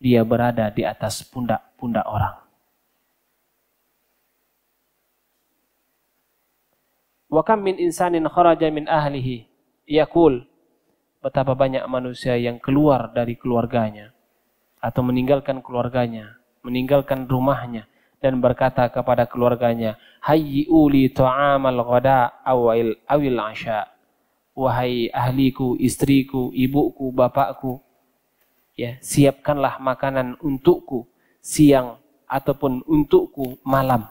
dia berada di atas pundak-pundak orang. Wa kam min insanin kharaja min ahlihi yaqul betapa banyak manusia yang keluar dari keluarganya atau meninggalkan keluarganya, meninggalkan rumahnya dan berkata kepada keluarganya, "Hayyi uli ta'amal ghada awil awil asya'." wahai ahliku, istriku, ibuku, bapakku, ya siapkanlah makanan untukku siang ataupun untukku malam.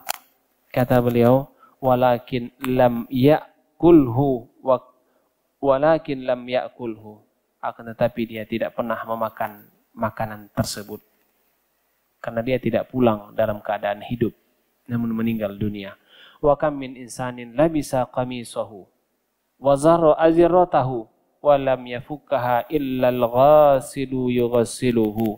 Kata beliau, walakin lam yakulhu wa walakin lam yakulhu. Akan tetapi dia tidak pernah memakan makanan tersebut. Karena dia tidak pulang dalam keadaan hidup, namun meninggal dunia. Wa kam min insanin labisa qamisahu wazaro azirotahu walam yafukaha lam yafukkaha illal ghasilu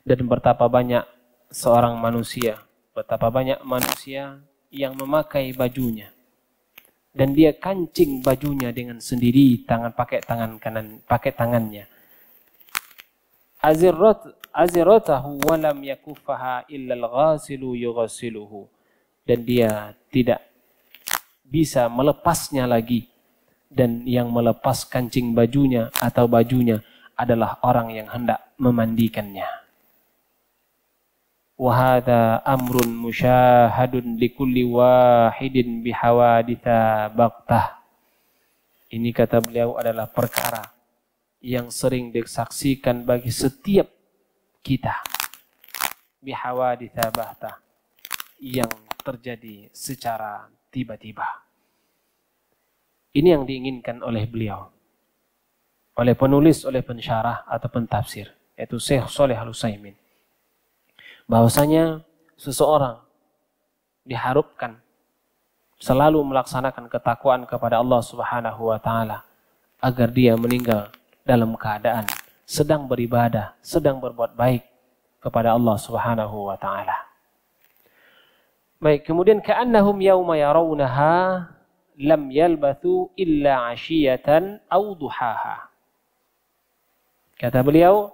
dan betapa banyak seorang manusia betapa banyak manusia yang memakai bajunya dan dia kancing bajunya dengan sendiri tangan pakai tangan kanan pakai tangannya Azirat aziratahu walam yakufaha illa ghasilu yughsiluhu dan dia tidak bisa melepasnya lagi. Dan yang melepas kancing bajunya atau bajunya adalah orang yang hendak memandikannya. Wahada amrun musyahadun likulli wahidin bihawaditha baktah. Ini kata beliau adalah perkara yang sering disaksikan bagi setiap kita. Bihawaditha baktah yang terjadi secara tiba-tiba. Ini yang diinginkan oleh beliau. Oleh penulis, oleh pensyarah atau pentafsir. Yaitu Syekh Soleh al -Usaymin. Bahwasanya seseorang diharapkan selalu melaksanakan ketakwaan kepada Allah Subhanahu wa taala agar dia meninggal dalam keadaan sedang beribadah, sedang berbuat baik kepada Allah Subhanahu wa taala. Baik, kemudian ka'annahum yawma yarawnaha lam yalbathu illa 'ashiyatan aw duhaha. Kata beliau,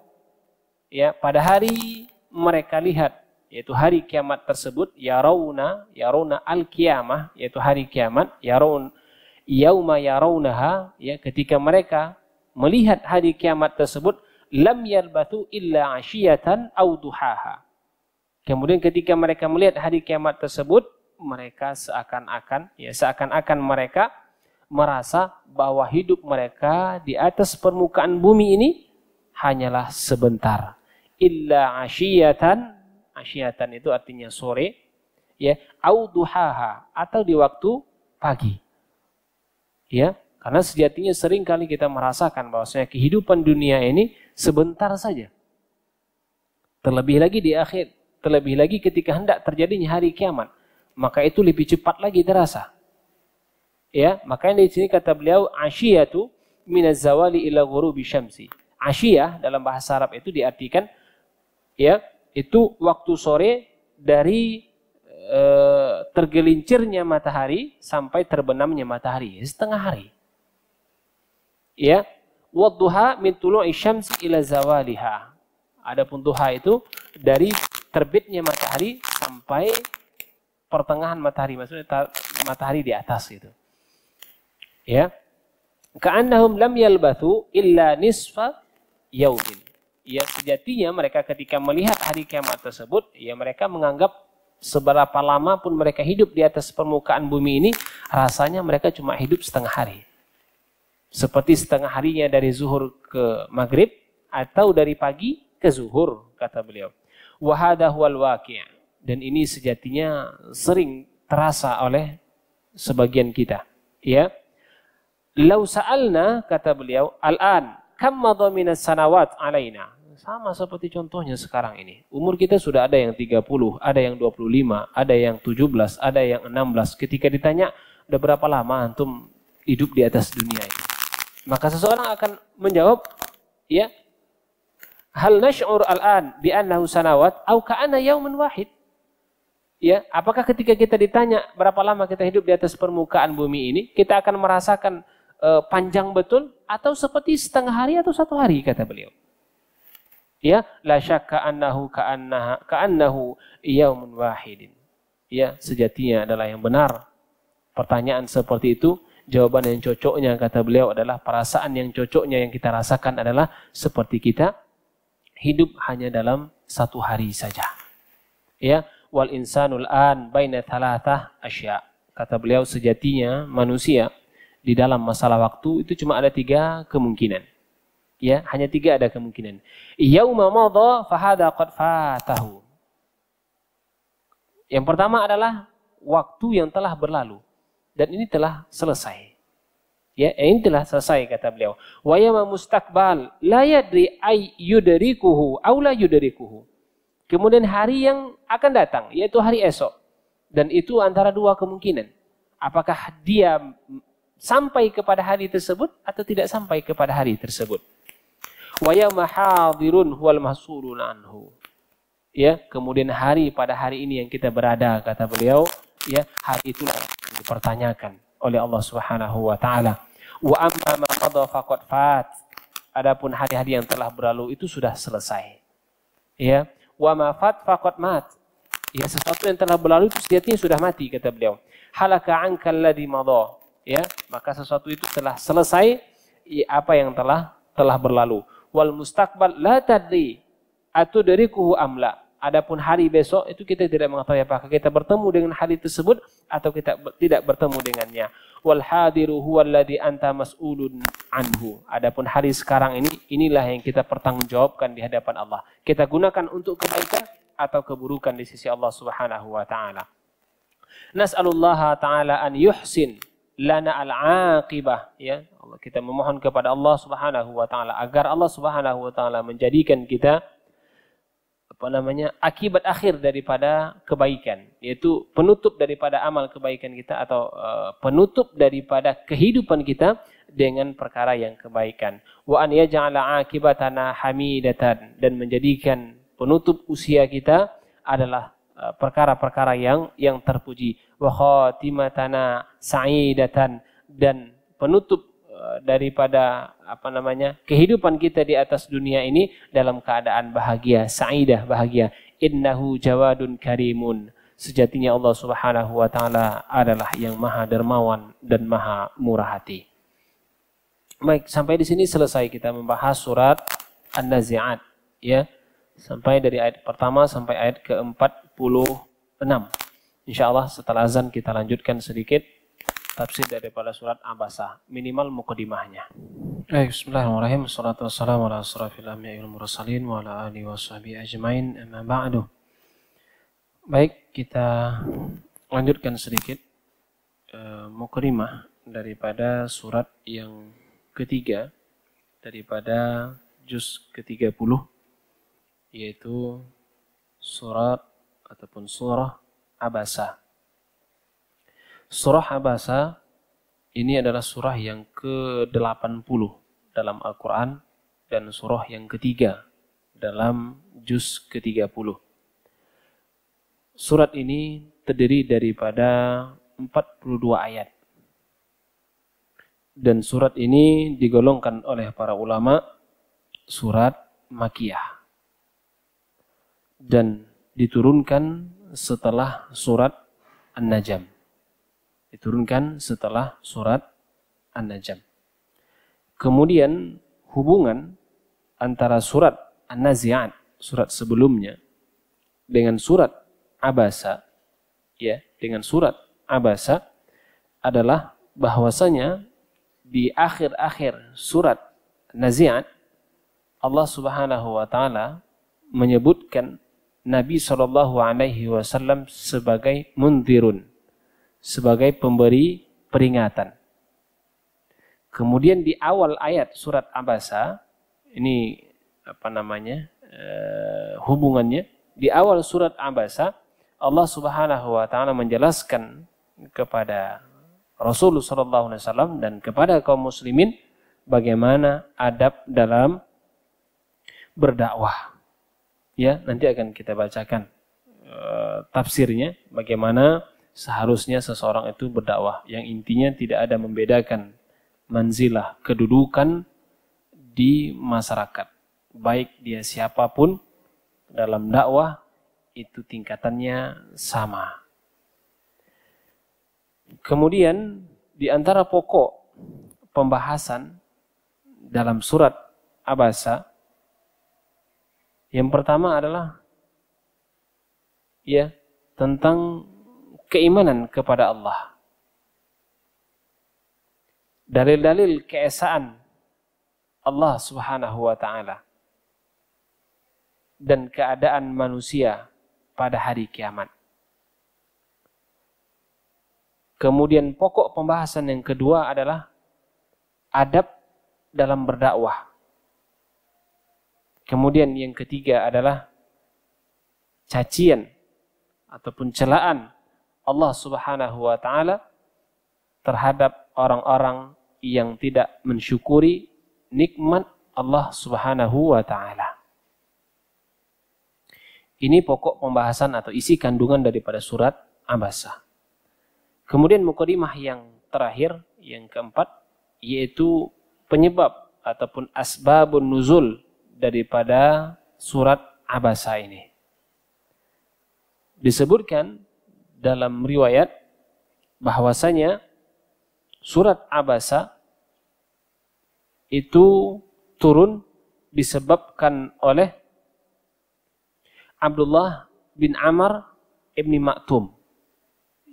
ya pada hari mereka lihat yaitu hari kiamat tersebut yarawna yarawna al kiamah yaitu hari kiamat yarawn yauma yarawnaha ya ketika mereka melihat hari kiamat tersebut lam yalbathu illa 'ashiyatan aw duhaha Kemudian ketika mereka melihat hari kiamat tersebut, mereka seakan-akan ya seakan-akan mereka merasa bahwa hidup mereka di atas permukaan bumi ini hanyalah sebentar. Illa ashiyatan, ashiyatan itu artinya sore, ya, au duhaha atau di waktu pagi. Ya, karena sejatinya sering kali kita merasakan bahwasanya kehidupan dunia ini sebentar saja. Terlebih lagi di akhir. Terlebih lagi ketika hendak terjadinya hari kiamat, maka itu lebih cepat lagi terasa. Ya, makanya di sini kata beliau asyiyatu minaz zawali ila ghurubi syamsi. Asyiyah dalam bahasa Arab itu diartikan ya, itu waktu sore dari e, tergelincirnya matahari sampai terbenamnya matahari, setengah hari. Ya, wadduha min tulu'i syamsi ila zawaliha. Adapun duha itu dari terbitnya matahari sampai pertengahan matahari, maksudnya matahari di atas itu. Ya. Ka'annahum lam yalbathu illa nisfa yaumin. Ya sejatinya mereka ketika melihat hari kiamat tersebut, ya mereka menganggap seberapa lama pun mereka hidup di atas permukaan bumi ini, rasanya mereka cuma hidup setengah hari. Seperti setengah harinya dari zuhur ke maghrib, atau dari pagi ke zuhur, kata beliau. Wahada huwal waqi' dan ini sejatinya sering terasa oleh sebagian kita. Ya. Lau sa'alna kata beliau al-an kam madhamina sanawat alaina. Sama seperti contohnya sekarang ini. Umur kita sudah ada yang 30, ada yang 25, ada yang 17, ada yang 16. Ketika ditanya, udah berapa lama antum hidup di atas dunia ini? Maka seseorang akan menjawab, ya hal nash'ur al-an bi annahu sanawat au ka'ana yauman wahid? Ya, apakah ketika kita ditanya berapa lama kita hidup di atas permukaan bumi ini, kita akan merasakan e, panjang betul atau seperti setengah hari atau satu hari kata beliau. Ya, la syakka annahu ka'annaha ka'annahu yaumun wahidin. Ya, sejatinya adalah yang benar. Pertanyaan seperti itu, jawaban yang cocoknya kata beliau adalah perasaan yang cocoknya yang kita rasakan adalah seperti kita hidup hanya dalam satu hari saja. Ya, wal insanul an baina thalathah asya. Kata beliau sejatinya manusia di dalam masalah waktu itu cuma ada tiga kemungkinan. Ya, hanya tiga ada kemungkinan. Yauma madha fahada qad fatahu. Yang pertama adalah waktu yang telah berlalu dan ini telah selesai. Ya, eh, ini telah selesai kata beliau. Wa yama mustakbal la yadri ay yudrikuhu aw la yudrikuhu. Kemudian hari yang akan datang yaitu hari esok. Dan itu antara dua kemungkinan. Apakah dia sampai kepada hari tersebut atau tidak sampai kepada hari tersebut. Wa yama hadirun huwal mahsulun anhu. Ya, kemudian hari pada hari ini yang kita berada kata beliau, ya, hari itulah dipertanyakan oleh Allah Subhanahu wa taala. Wa amma ma qadha faqad fat. Adapun hari-hari yang telah berlalu itu sudah selesai. Ya. Wa ma fat faqad mat. Ya, sesuatu yang telah berlalu itu sejatinya sudah mati kata beliau. Halaka anka alladhi madha. Ya, maka sesuatu itu telah selesai apa yang telah telah berlalu. Wal mustaqbal la tadri kuhu amla Adapun hari besok itu kita tidak mengetahui apakah kita bertemu dengan hari tersebut atau kita tidak bertemu dengannya. Wal hadiru huwallazi anta mas'ulun anhu. Adapun hari sekarang ini inilah yang kita pertanggungjawabkan di hadapan Allah. Kita gunakan untuk kebaikan atau keburukan di sisi Allah Subhanahu wa taala. Nas'alullah taala an yuhsin lana al-aqibah ya. Allah kita memohon kepada Allah Subhanahu wa taala agar Allah Subhanahu wa taala menjadikan kita apa namanya akibat akhir daripada kebaikan yaitu penutup daripada amal kebaikan kita atau uh, penutup daripada kehidupan kita dengan perkara yang kebaikan wa an yaj'ala akibatana hamidatan dan menjadikan penutup usia kita adalah eh, perkara-perkara uh, yang yang terpuji wa khatimatana sa'idatan dan penutup Eh, daripada apa namanya kehidupan kita di atas dunia ini dalam keadaan bahagia, saidah bahagia. Innahu jawadun karimun. Sejatinya Allah Subhanahu wa taala adalah yang maha dermawan dan maha murah hati. Baik, sampai di sini selesai kita membahas surat An-Nazi'at ya. Sampai dari ayat pertama sampai ayat ke-46. Insyaallah setelah azan kita lanjutkan sedikit tafsir daripada surat Abasa, minimal mukadimahnya. Eh, bismillahirrahmanirrahim. Shalatu wassalamu ala asrafil anbiya'il mursalin wa ala alihi washabihi ajmain. Amma ba'du. Baik, kita lanjutkan sedikit eh, mukadimah daripada surat yang ketiga daripada juz ke-30 yaitu surat ataupun surah Abasa. Surah Abasa ini adalah surah yang ke-80 dalam Al-Quran dan surah yang ketiga dalam juz ke-30. Surat ini terdiri daripada 42 ayat. Dan surat ini digolongkan oleh para ulama surat makiyah. Dan diturunkan setelah surat An-Najm diturunkan setelah surat An-Najm. Kemudian hubungan antara surat An-Nazi'at, surat sebelumnya dengan surat Abasa ya, dengan surat Abasa adalah bahwasanya di akhir-akhir surat Nazi'at Allah Subhanahu wa taala menyebutkan Nabi Shallallahu alaihi wasallam sebagai mundirun sebagai pemberi peringatan. Kemudian di awal ayat surat Abasa, ini apa namanya eh, hubungannya di awal surat Abasa Allah Subhanahu wa taala menjelaskan kepada Rasulullah SAW dan kepada kaum muslimin bagaimana adab dalam berdakwah. Ya, nanti akan kita bacakan e, tafsirnya bagaimana seharusnya seseorang itu berdakwah yang intinya tidak ada membedakan manzilah kedudukan di masyarakat baik dia siapapun dalam dakwah itu tingkatannya sama kemudian di antara pokok pembahasan dalam surat Abasa yang pertama adalah ya tentang keimanan kepada Allah. Dalil-dalil keesaan Allah Subhanahu wa taala dan keadaan manusia pada hari kiamat. Kemudian pokok pembahasan yang kedua adalah adab dalam berdakwah. Kemudian yang ketiga adalah cacian ataupun celaan Allah Subhanahu wa taala terhadap orang-orang yang tidak mensyukuri nikmat Allah Subhanahu wa taala. Ini pokok pembahasan atau isi kandungan daripada surat Abasa. Kemudian mukadimah yang terakhir, yang keempat, yaitu penyebab ataupun asbabun nuzul daripada surat Abasa ini. Disebutkan dalam riwayat bahwasanya surat Abasa itu turun disebabkan oleh Abdullah bin Amr ibni Maktum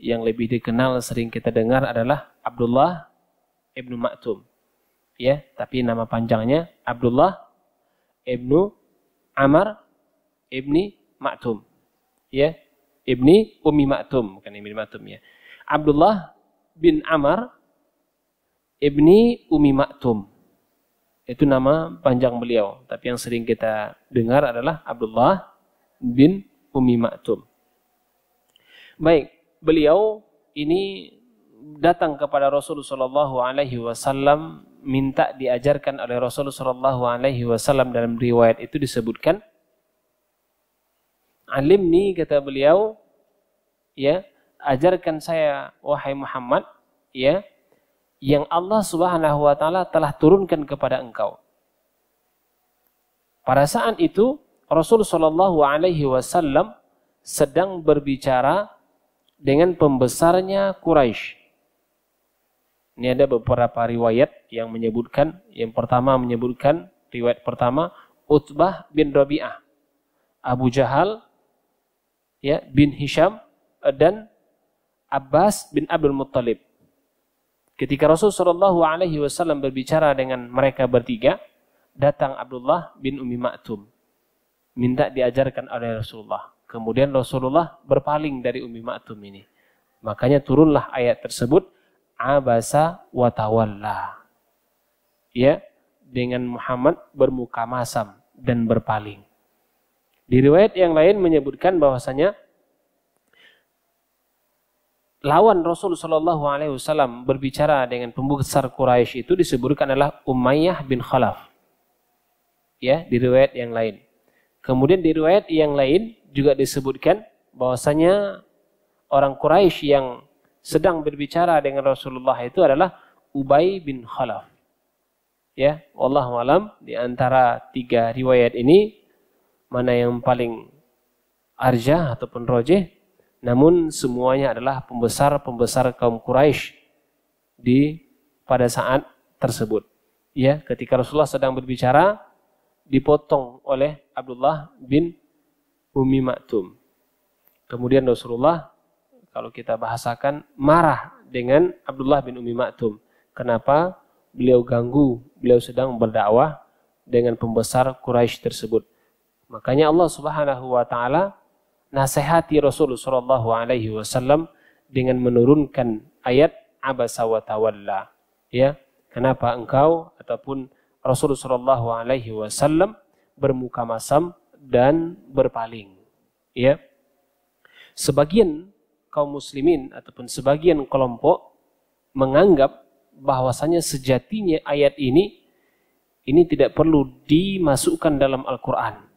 yang lebih dikenal sering kita dengar adalah Abdullah ibnu Maktum ya tapi nama panjangnya Abdullah ibnu Amr ibni Maktum ya ibni Ummi Maktum, bukan ibni Maktum ya. Abdullah bin Amar ibni Ummi Maktum. Itu nama panjang beliau, tapi yang sering kita dengar adalah Abdullah bin Ummi Maktum. Baik, beliau ini datang kepada Rasulullah Shallallahu Alaihi Wasallam minta diajarkan oleh Rasulullah Shallallahu Alaihi Wasallam dalam riwayat itu disebutkan alimni kata beliau ya ajarkan saya wahai Muhammad ya yang Allah Subhanahu wa taala telah turunkan kepada engkau. Pada saat itu Rasul Shallallahu alaihi wasallam sedang berbicara dengan pembesarnya Quraisy. Ini ada beberapa riwayat yang menyebutkan, yang pertama menyebutkan riwayat pertama Utbah bin Rabi'ah. Abu Jahal ya bin Hisham eh, dan Abbas bin Abdul Muttalib. Ketika Rasul Shallallahu Alaihi Wasallam berbicara dengan mereka bertiga, datang Abdullah bin Umi Maktum, minta diajarkan oleh Rasulullah. Kemudian Rasulullah berpaling dari Umi Maktum ini. Makanya turunlah ayat tersebut, abasa watawalla. Ya, dengan Muhammad bermuka masam dan berpaling. Di riwayat yang lain menyebutkan bahwasanya lawan Rasul Shallallahu Alaihi Wasallam berbicara dengan pembesar Quraisy itu disebutkan adalah Umayyah bin Khalaf. Ya, di riwayat yang lain. Kemudian di riwayat yang lain juga disebutkan bahwasanya orang Quraisy yang sedang berbicara dengan Rasulullah itu adalah Ubay bin Khalaf. Ya, Allah malam di antara tiga riwayat ini mana yang paling arja ataupun rojeh, namun semuanya adalah pembesar-pembesar kaum Quraisy di pada saat tersebut. Ya, ketika Rasulullah sedang berbicara dipotong oleh Abdullah bin Umi Maktum. Kemudian Rasulullah kalau kita bahasakan marah dengan Abdullah bin Umi Maktum. Kenapa? Beliau ganggu, beliau sedang berdakwah dengan pembesar Quraisy tersebut. Makanya Allah Subhanahu wa taala nasihati Rasulullah Shallallahu alaihi wasallam dengan menurunkan ayat abasa wa tawalla. Ya, kenapa engkau ataupun Rasulullah Shallallahu alaihi wasallam bermuka masam dan berpaling. Ya. Sebagian kaum muslimin ataupun sebagian kelompok menganggap bahwasanya sejatinya ayat ini ini tidak perlu dimasukkan dalam Al-Qur'an.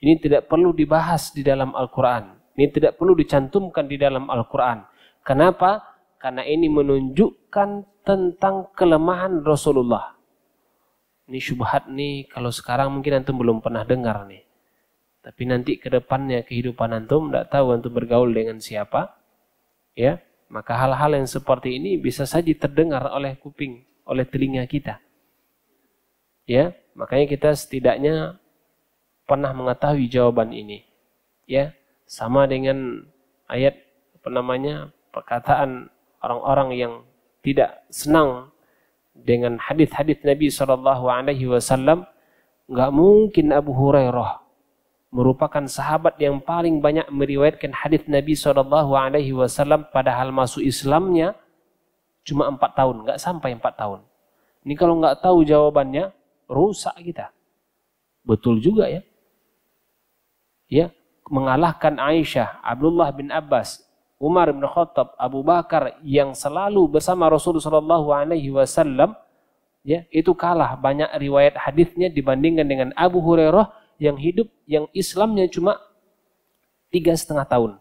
Ini tidak perlu dibahas di dalam Al-Quran. Ini tidak perlu dicantumkan di dalam Al-Quran. Kenapa? Karena ini menunjukkan tentang kelemahan Rasulullah. Ini syubhat nih, kalau sekarang mungkin antum belum pernah dengar nih. Tapi nanti ke depannya kehidupan antum tidak tahu antum bergaul dengan siapa. Ya, maka hal-hal yang seperti ini bisa saja terdengar oleh kuping, oleh telinga kita. Ya, makanya kita setidaknya pernah mengetahui jawaban ini. Ya, sama dengan ayat apa namanya? perkataan orang-orang yang tidak senang dengan hadis-hadis Nabi Shallallahu alaihi wasallam, nggak mungkin Abu Hurairah merupakan sahabat yang paling banyak meriwayatkan hadis Nabi Shallallahu alaihi wasallam padahal masuk Islamnya cuma empat tahun, nggak sampai empat tahun. Ini kalau nggak tahu jawabannya, rusak kita. Betul juga ya ya mengalahkan Aisyah, Abdullah bin Abbas, Umar bin Khattab, Abu Bakar yang selalu bersama Rasulullah Shallallahu Alaihi Wasallam, ya itu kalah banyak riwayat hadisnya dibandingkan dengan Abu Hurairah yang hidup yang Islamnya cuma tiga setengah tahun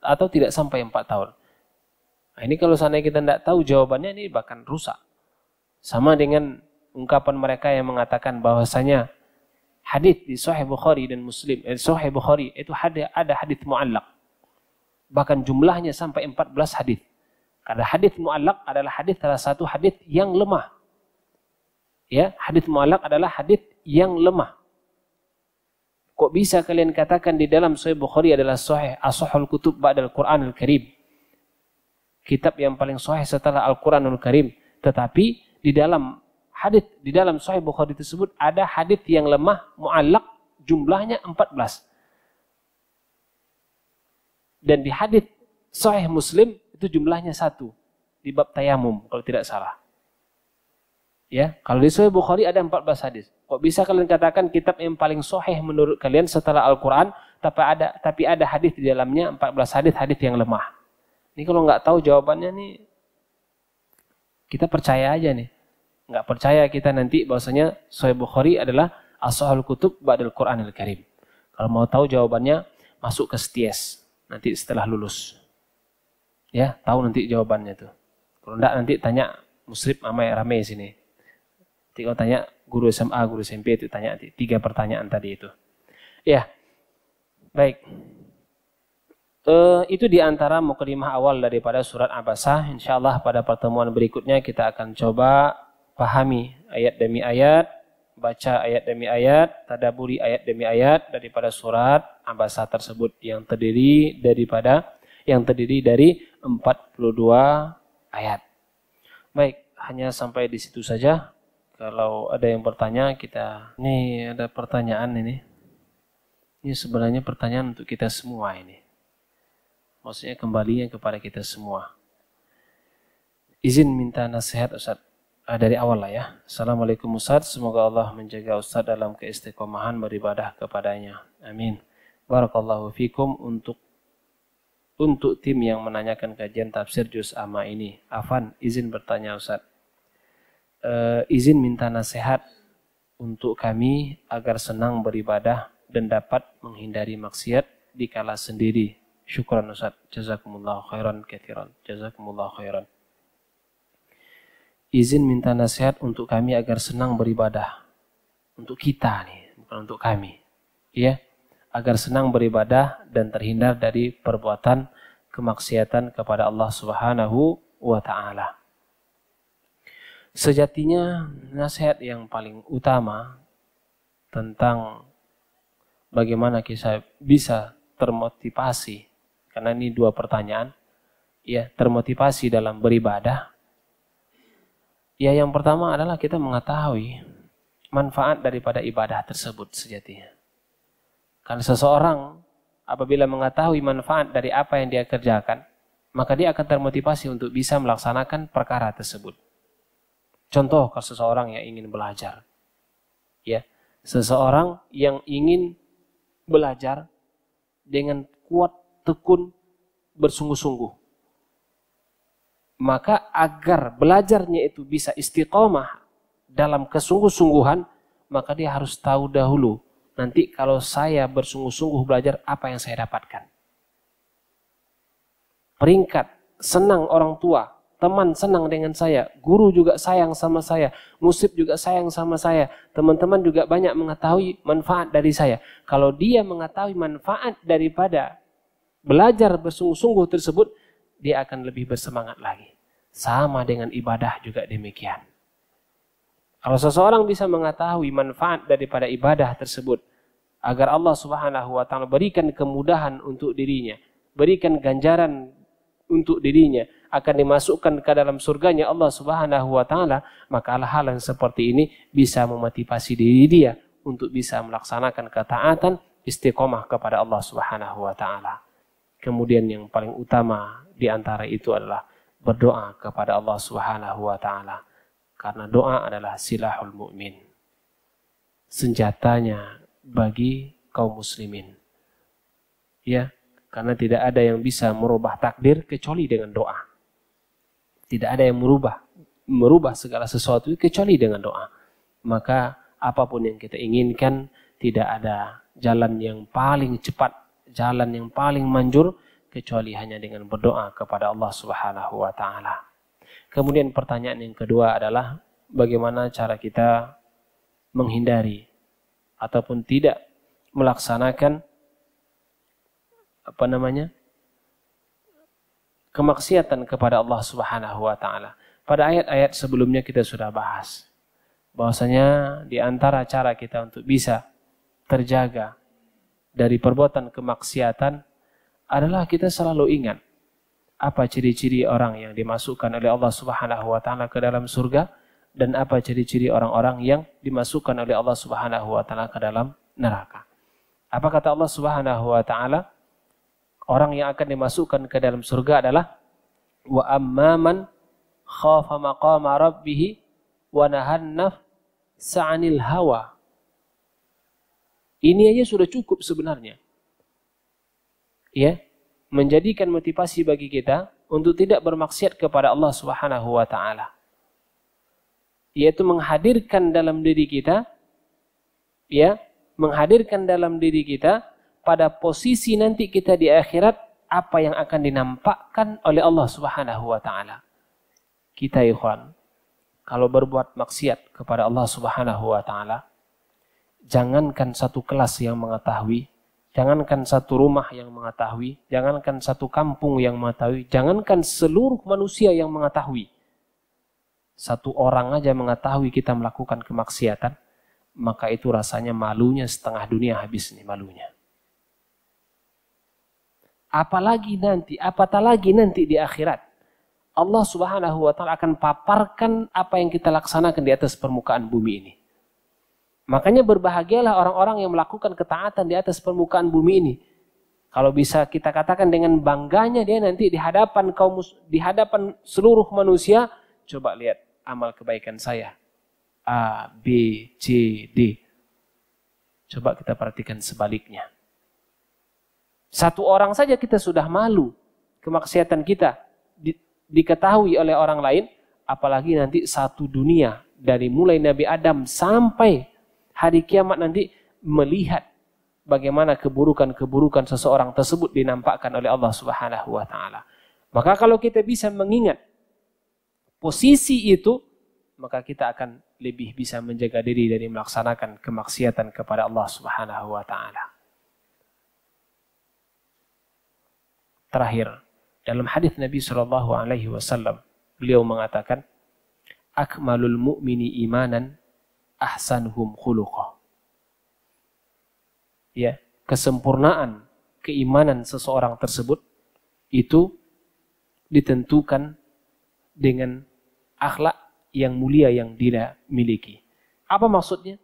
atau tidak sampai empat tahun. Nah, ini kalau seandainya kita tidak tahu jawabannya ini bahkan rusak. Sama dengan ungkapan mereka yang mengatakan bahwasanya hadis di Sahih Bukhari dan Muslim, eh, Sahih Bukhari itu ada ada hadis muallak. Bahkan jumlahnya sampai 14 hadis. Karena hadis muallak adalah hadis salah satu hadis yang lemah. Ya, hadis muallak adalah hadis yang lemah. Kok bisa kalian katakan di dalam Sahih Bukhari adalah Sahih Ashahul Kutub Ba'dal Quran Al-Karim. Kitab yang paling sahih setelah Al-Quranul Karim. Tetapi di dalam hadis di dalam Sahih Bukhari tersebut ada hadis yang lemah muallak jumlahnya 14. Dan di hadis Sahih Muslim itu jumlahnya satu di bab tayamum kalau tidak salah. Ya, kalau di Sahih Bukhari ada 14 hadis. Kok bisa kalian katakan kitab yang paling sahih menurut kalian setelah Al-Qur'an tapi ada tapi ada hadis di dalamnya 14 hadis hadis yang lemah. Ini kalau nggak tahu jawabannya nih kita percaya aja nih nggak percaya kita nanti bahwasanya Sahih Bukhari adalah Ashal Kutub Ba'dal Qur'anil Karim. Kalau mau tahu jawabannya masuk ke STIES nanti setelah lulus. Ya, tahu nanti jawabannya tuh. Kalau enggak nanti tanya musrib ramai rame sini. Nanti kalau tanya guru SMA, guru SMP itu tanya nanti tiga pertanyaan tadi itu. Ya. Baik. Uh, itu diantara mukadimah awal daripada surat Abasah. Insya Allah pada pertemuan berikutnya kita akan coba pahami ayat demi ayat, baca ayat demi ayat, tadaburi ayat demi ayat daripada surat Abasa tersebut yang terdiri daripada yang terdiri dari 42 ayat. Baik, hanya sampai di situ saja. Kalau ada yang bertanya, kita ini ada pertanyaan ini. Ini sebenarnya pertanyaan untuk kita semua ini. Maksudnya kembali kepada kita semua. Izin minta nasihat Ustaz uh, dari awal lah ya. Assalamualaikum Ustaz, semoga Allah menjaga Ustaz dalam keistiqomahan beribadah kepadanya. Amin. Barakallahu fikum untuk untuk tim yang menanyakan kajian tafsir juz amma ini. Afan, izin bertanya Ustaz. Uh, izin minta nasihat untuk kami agar senang beribadah dan dapat menghindari maksiat di kala sendiri. Syukran Ustaz. Jazakumullah khairan kathiran. Jazakumullah khairan izin minta nasihat untuk kami agar senang beribadah. Untuk kita nih, bukan untuk kami. Ya, agar senang beribadah dan terhindar dari perbuatan kemaksiatan kepada Allah Subhanahu wa taala. Sejatinya nasihat yang paling utama tentang bagaimana kita bisa termotivasi karena ini dua pertanyaan ya termotivasi dalam beribadah Ya yang pertama adalah kita mengetahui manfaat daripada ibadah tersebut sejatinya. Karena seseorang apabila mengetahui manfaat dari apa yang dia kerjakan, maka dia akan termotivasi untuk bisa melaksanakan perkara tersebut. Contoh kalau seseorang yang ingin belajar. Ya, seseorang yang ingin belajar dengan kuat, tekun, bersungguh-sungguh maka agar belajarnya itu bisa istiqomah dalam kesungguh-sungguhan, maka dia harus tahu dahulu. Nanti kalau saya bersungguh-sungguh belajar, apa yang saya dapatkan? Peringkat, senang orang tua, teman senang dengan saya, guru juga sayang sama saya, musib juga sayang sama saya, teman-teman juga banyak mengetahui manfaat dari saya. Kalau dia mengetahui manfaat daripada belajar bersungguh-sungguh tersebut, dia akan lebih bersemangat lagi. Sama dengan ibadah juga demikian. Kalau seseorang bisa mengetahui manfaat daripada ibadah tersebut, agar Allah Subhanahu wa taala berikan kemudahan untuk dirinya, berikan ganjaran untuk dirinya, akan dimasukkan ke dalam surganya Allah Subhanahu wa taala, maka hal-hal yang seperti ini bisa memotivasi diri dia untuk bisa melaksanakan ketaatan istiqomah kepada Allah Subhanahu wa taala. Kemudian yang paling utama di antara itu adalah berdoa kepada Allah Subhanahu wa taala karena doa adalah silahul mukmin. Senjatanya bagi kaum muslimin. Ya, karena tidak ada yang bisa merubah takdir kecuali dengan doa. Tidak ada yang merubah merubah segala sesuatu kecuali dengan doa. Maka apapun yang kita inginkan tidak ada jalan yang paling cepat, jalan yang paling manjur kecuali hanya dengan berdoa kepada Allah Subhanahu wa taala. Kemudian pertanyaan yang kedua adalah bagaimana cara kita menghindari ataupun tidak melaksanakan apa namanya? kemaksiatan kepada Allah Subhanahu wa taala. Pada ayat-ayat sebelumnya kita sudah bahas bahwasanya di antara cara kita untuk bisa terjaga dari perbuatan kemaksiatan adalah kita selalu ingat apa ciri-ciri orang yang dimasukkan oleh Allah Subhanahu wa taala ke dalam surga dan apa ciri-ciri orang-orang yang dimasukkan oleh Allah Subhanahu wa taala ke dalam neraka. Apa kata Allah Subhanahu wa taala? Orang yang akan dimasukkan ke dalam surga adalah wa amman khafa maqama rabbih wa nahannaf sa'anil hawa. Ini aja sudah cukup sebenarnya ya menjadikan motivasi bagi kita untuk tidak bermaksiat kepada Allah Subhanahu wa taala. Yaitu menghadirkan dalam diri kita ya, menghadirkan dalam diri kita pada posisi nanti kita di akhirat apa yang akan dinampakkan oleh Allah Subhanahu wa taala. Kita ya ikhwan, kalau berbuat maksiat kepada Allah Subhanahu wa taala, jangankan satu kelas yang mengetahui, Jangankan satu rumah yang mengetahui, jangankan satu kampung yang mengetahui, jangankan seluruh manusia yang mengetahui. Satu orang aja mengetahui kita melakukan kemaksiatan, maka itu rasanya malunya setengah dunia habis nih malunya. Apalagi nanti, apatah lagi nanti di akhirat. Allah subhanahu wa ta'ala akan paparkan apa yang kita laksanakan di atas permukaan bumi ini. Makanya berbahagialah orang-orang yang melakukan ketaatan di atas permukaan bumi ini. Kalau bisa kita katakan dengan bangganya dia nanti di hadapan kaum di hadapan seluruh manusia, coba lihat amal kebaikan saya. A, B, C, D. Coba kita perhatikan sebaliknya. Satu orang saja kita sudah malu kemaksiatan kita di, diketahui oleh orang lain, apalagi nanti satu dunia dari mulai Nabi Adam sampai hari kiamat nanti melihat bagaimana keburukan-keburukan seseorang tersebut dinampakkan oleh Allah Subhanahu wa taala. Maka kalau kita bisa mengingat posisi itu, maka kita akan lebih bisa menjaga diri dari melaksanakan kemaksiatan kepada Allah Subhanahu wa taala. Terakhir, dalam hadis Nabi Shallallahu alaihi wasallam, beliau mengatakan, "Akmalul mu'mini imanan ahsanhum khuluqa. Ya, kesempurnaan keimanan seseorang tersebut itu ditentukan dengan akhlak yang mulia yang dia miliki. Apa maksudnya?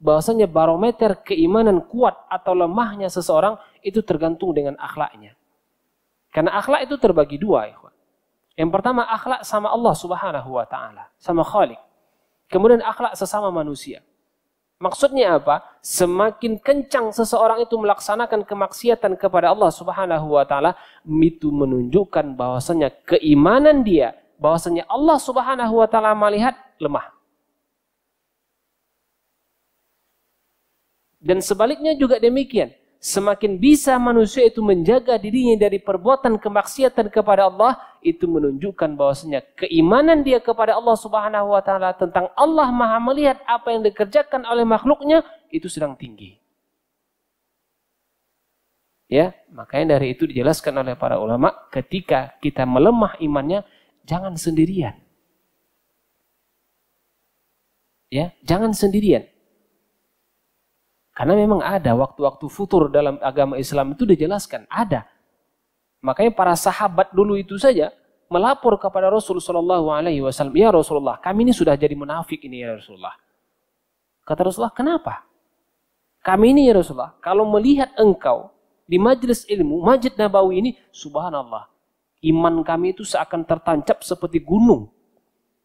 Bahwasanya barometer keimanan kuat atau lemahnya seseorang itu tergantung dengan akhlaknya. Karena akhlak itu terbagi dua, ikhwan. Yang pertama akhlak sama Allah Subhanahu wa taala, sama Khalik. Kemudian akhlak sesama manusia. Maksudnya apa? Semakin kencang seseorang itu melaksanakan kemaksiatan kepada Allah Subhanahu wa taala, itu menunjukkan bahwasanya keimanan dia, bahwasanya Allah Subhanahu wa taala melihat lemah. Dan sebaliknya juga demikian semakin bisa manusia itu menjaga dirinya dari perbuatan kemaksiatan kepada Allah, itu menunjukkan bahwasanya keimanan dia kepada Allah Subhanahu wa taala tentang Allah Maha melihat apa yang dikerjakan oleh makhluknya itu sedang tinggi. Ya, makanya dari itu dijelaskan oleh para ulama ketika kita melemah imannya jangan sendirian. Ya, jangan sendirian. Karena memang ada waktu-waktu futur dalam agama Islam itu dijelaskan, ada. Makanya para sahabat dulu itu saja melapor kepada Rasulullah Shallallahu Alaihi Wasallam, ya Rasulullah, kami ini sudah jadi munafik ini ya Rasulullah. Kata Rasulullah, kenapa? Kami ini ya Rasulullah, kalau melihat engkau di majelis ilmu, majid Nabawi ini, subhanallah, iman kami itu seakan tertancap seperti gunung.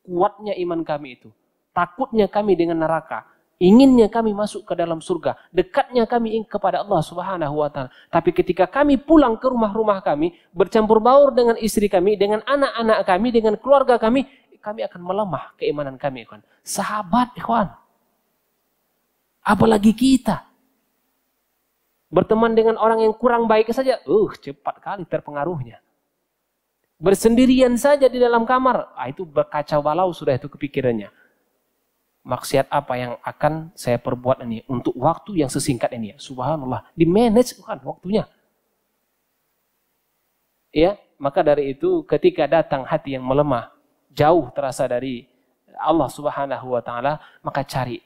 Kuatnya iman kami itu. Takutnya kami dengan neraka Inginnya kami masuk ke dalam surga. Dekatnya kami kepada Allah subhanahu wa ta'ala. Tapi ketika kami pulang ke rumah-rumah kami, bercampur baur dengan istri kami, dengan anak-anak kami, dengan keluarga kami, kami akan melemah keimanan kami, ikhwan. Sahabat, ikhwan. Apalagi kita. Berteman dengan orang yang kurang baik saja, uh, cepat kali terpengaruhnya. Bersendirian saja di dalam kamar, ah, itu berkacau balau sudah itu kepikirannya maksiat apa yang akan saya perbuat ini untuk waktu yang sesingkat ini ya. Subhanallah, di manage kan waktunya. Ya, maka dari itu ketika datang hati yang melemah, jauh terasa dari Allah Subhanahu wa taala, maka cari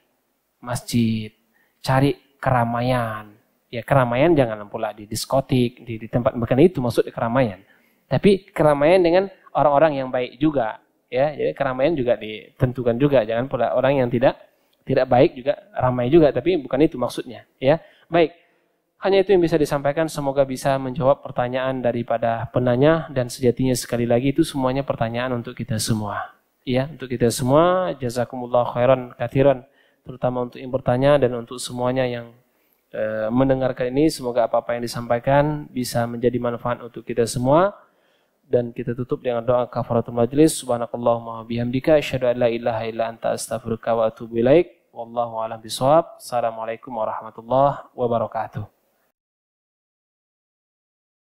masjid, cari keramaian. Ya, keramaian jangan pula di diskotik, di, di tempat bukan itu maksud keramaian. Tapi keramaian dengan orang-orang yang baik juga, ya jadi keramaian juga ditentukan juga jangan pula orang yang tidak tidak baik juga ramai juga tapi bukan itu maksudnya ya baik hanya itu yang bisa disampaikan semoga bisa menjawab pertanyaan daripada penanya dan sejatinya sekali lagi itu semuanya pertanyaan untuk kita semua ya untuk kita semua jazakumullah khairan khairan, terutama untuk yang bertanya dan untuk semuanya yang eh, mendengarkan ini semoga apa-apa yang disampaikan bisa menjadi manfaat untuk kita semua dan kita tutup dengan doa kafaratul majlis subhanakallahumma bihamdika asyhadu an la ilaha illa anta astaghfiruka wa atubu ilaik wallahu a'lam bishawab assalamualaikum warahmatullahi wabarakatuh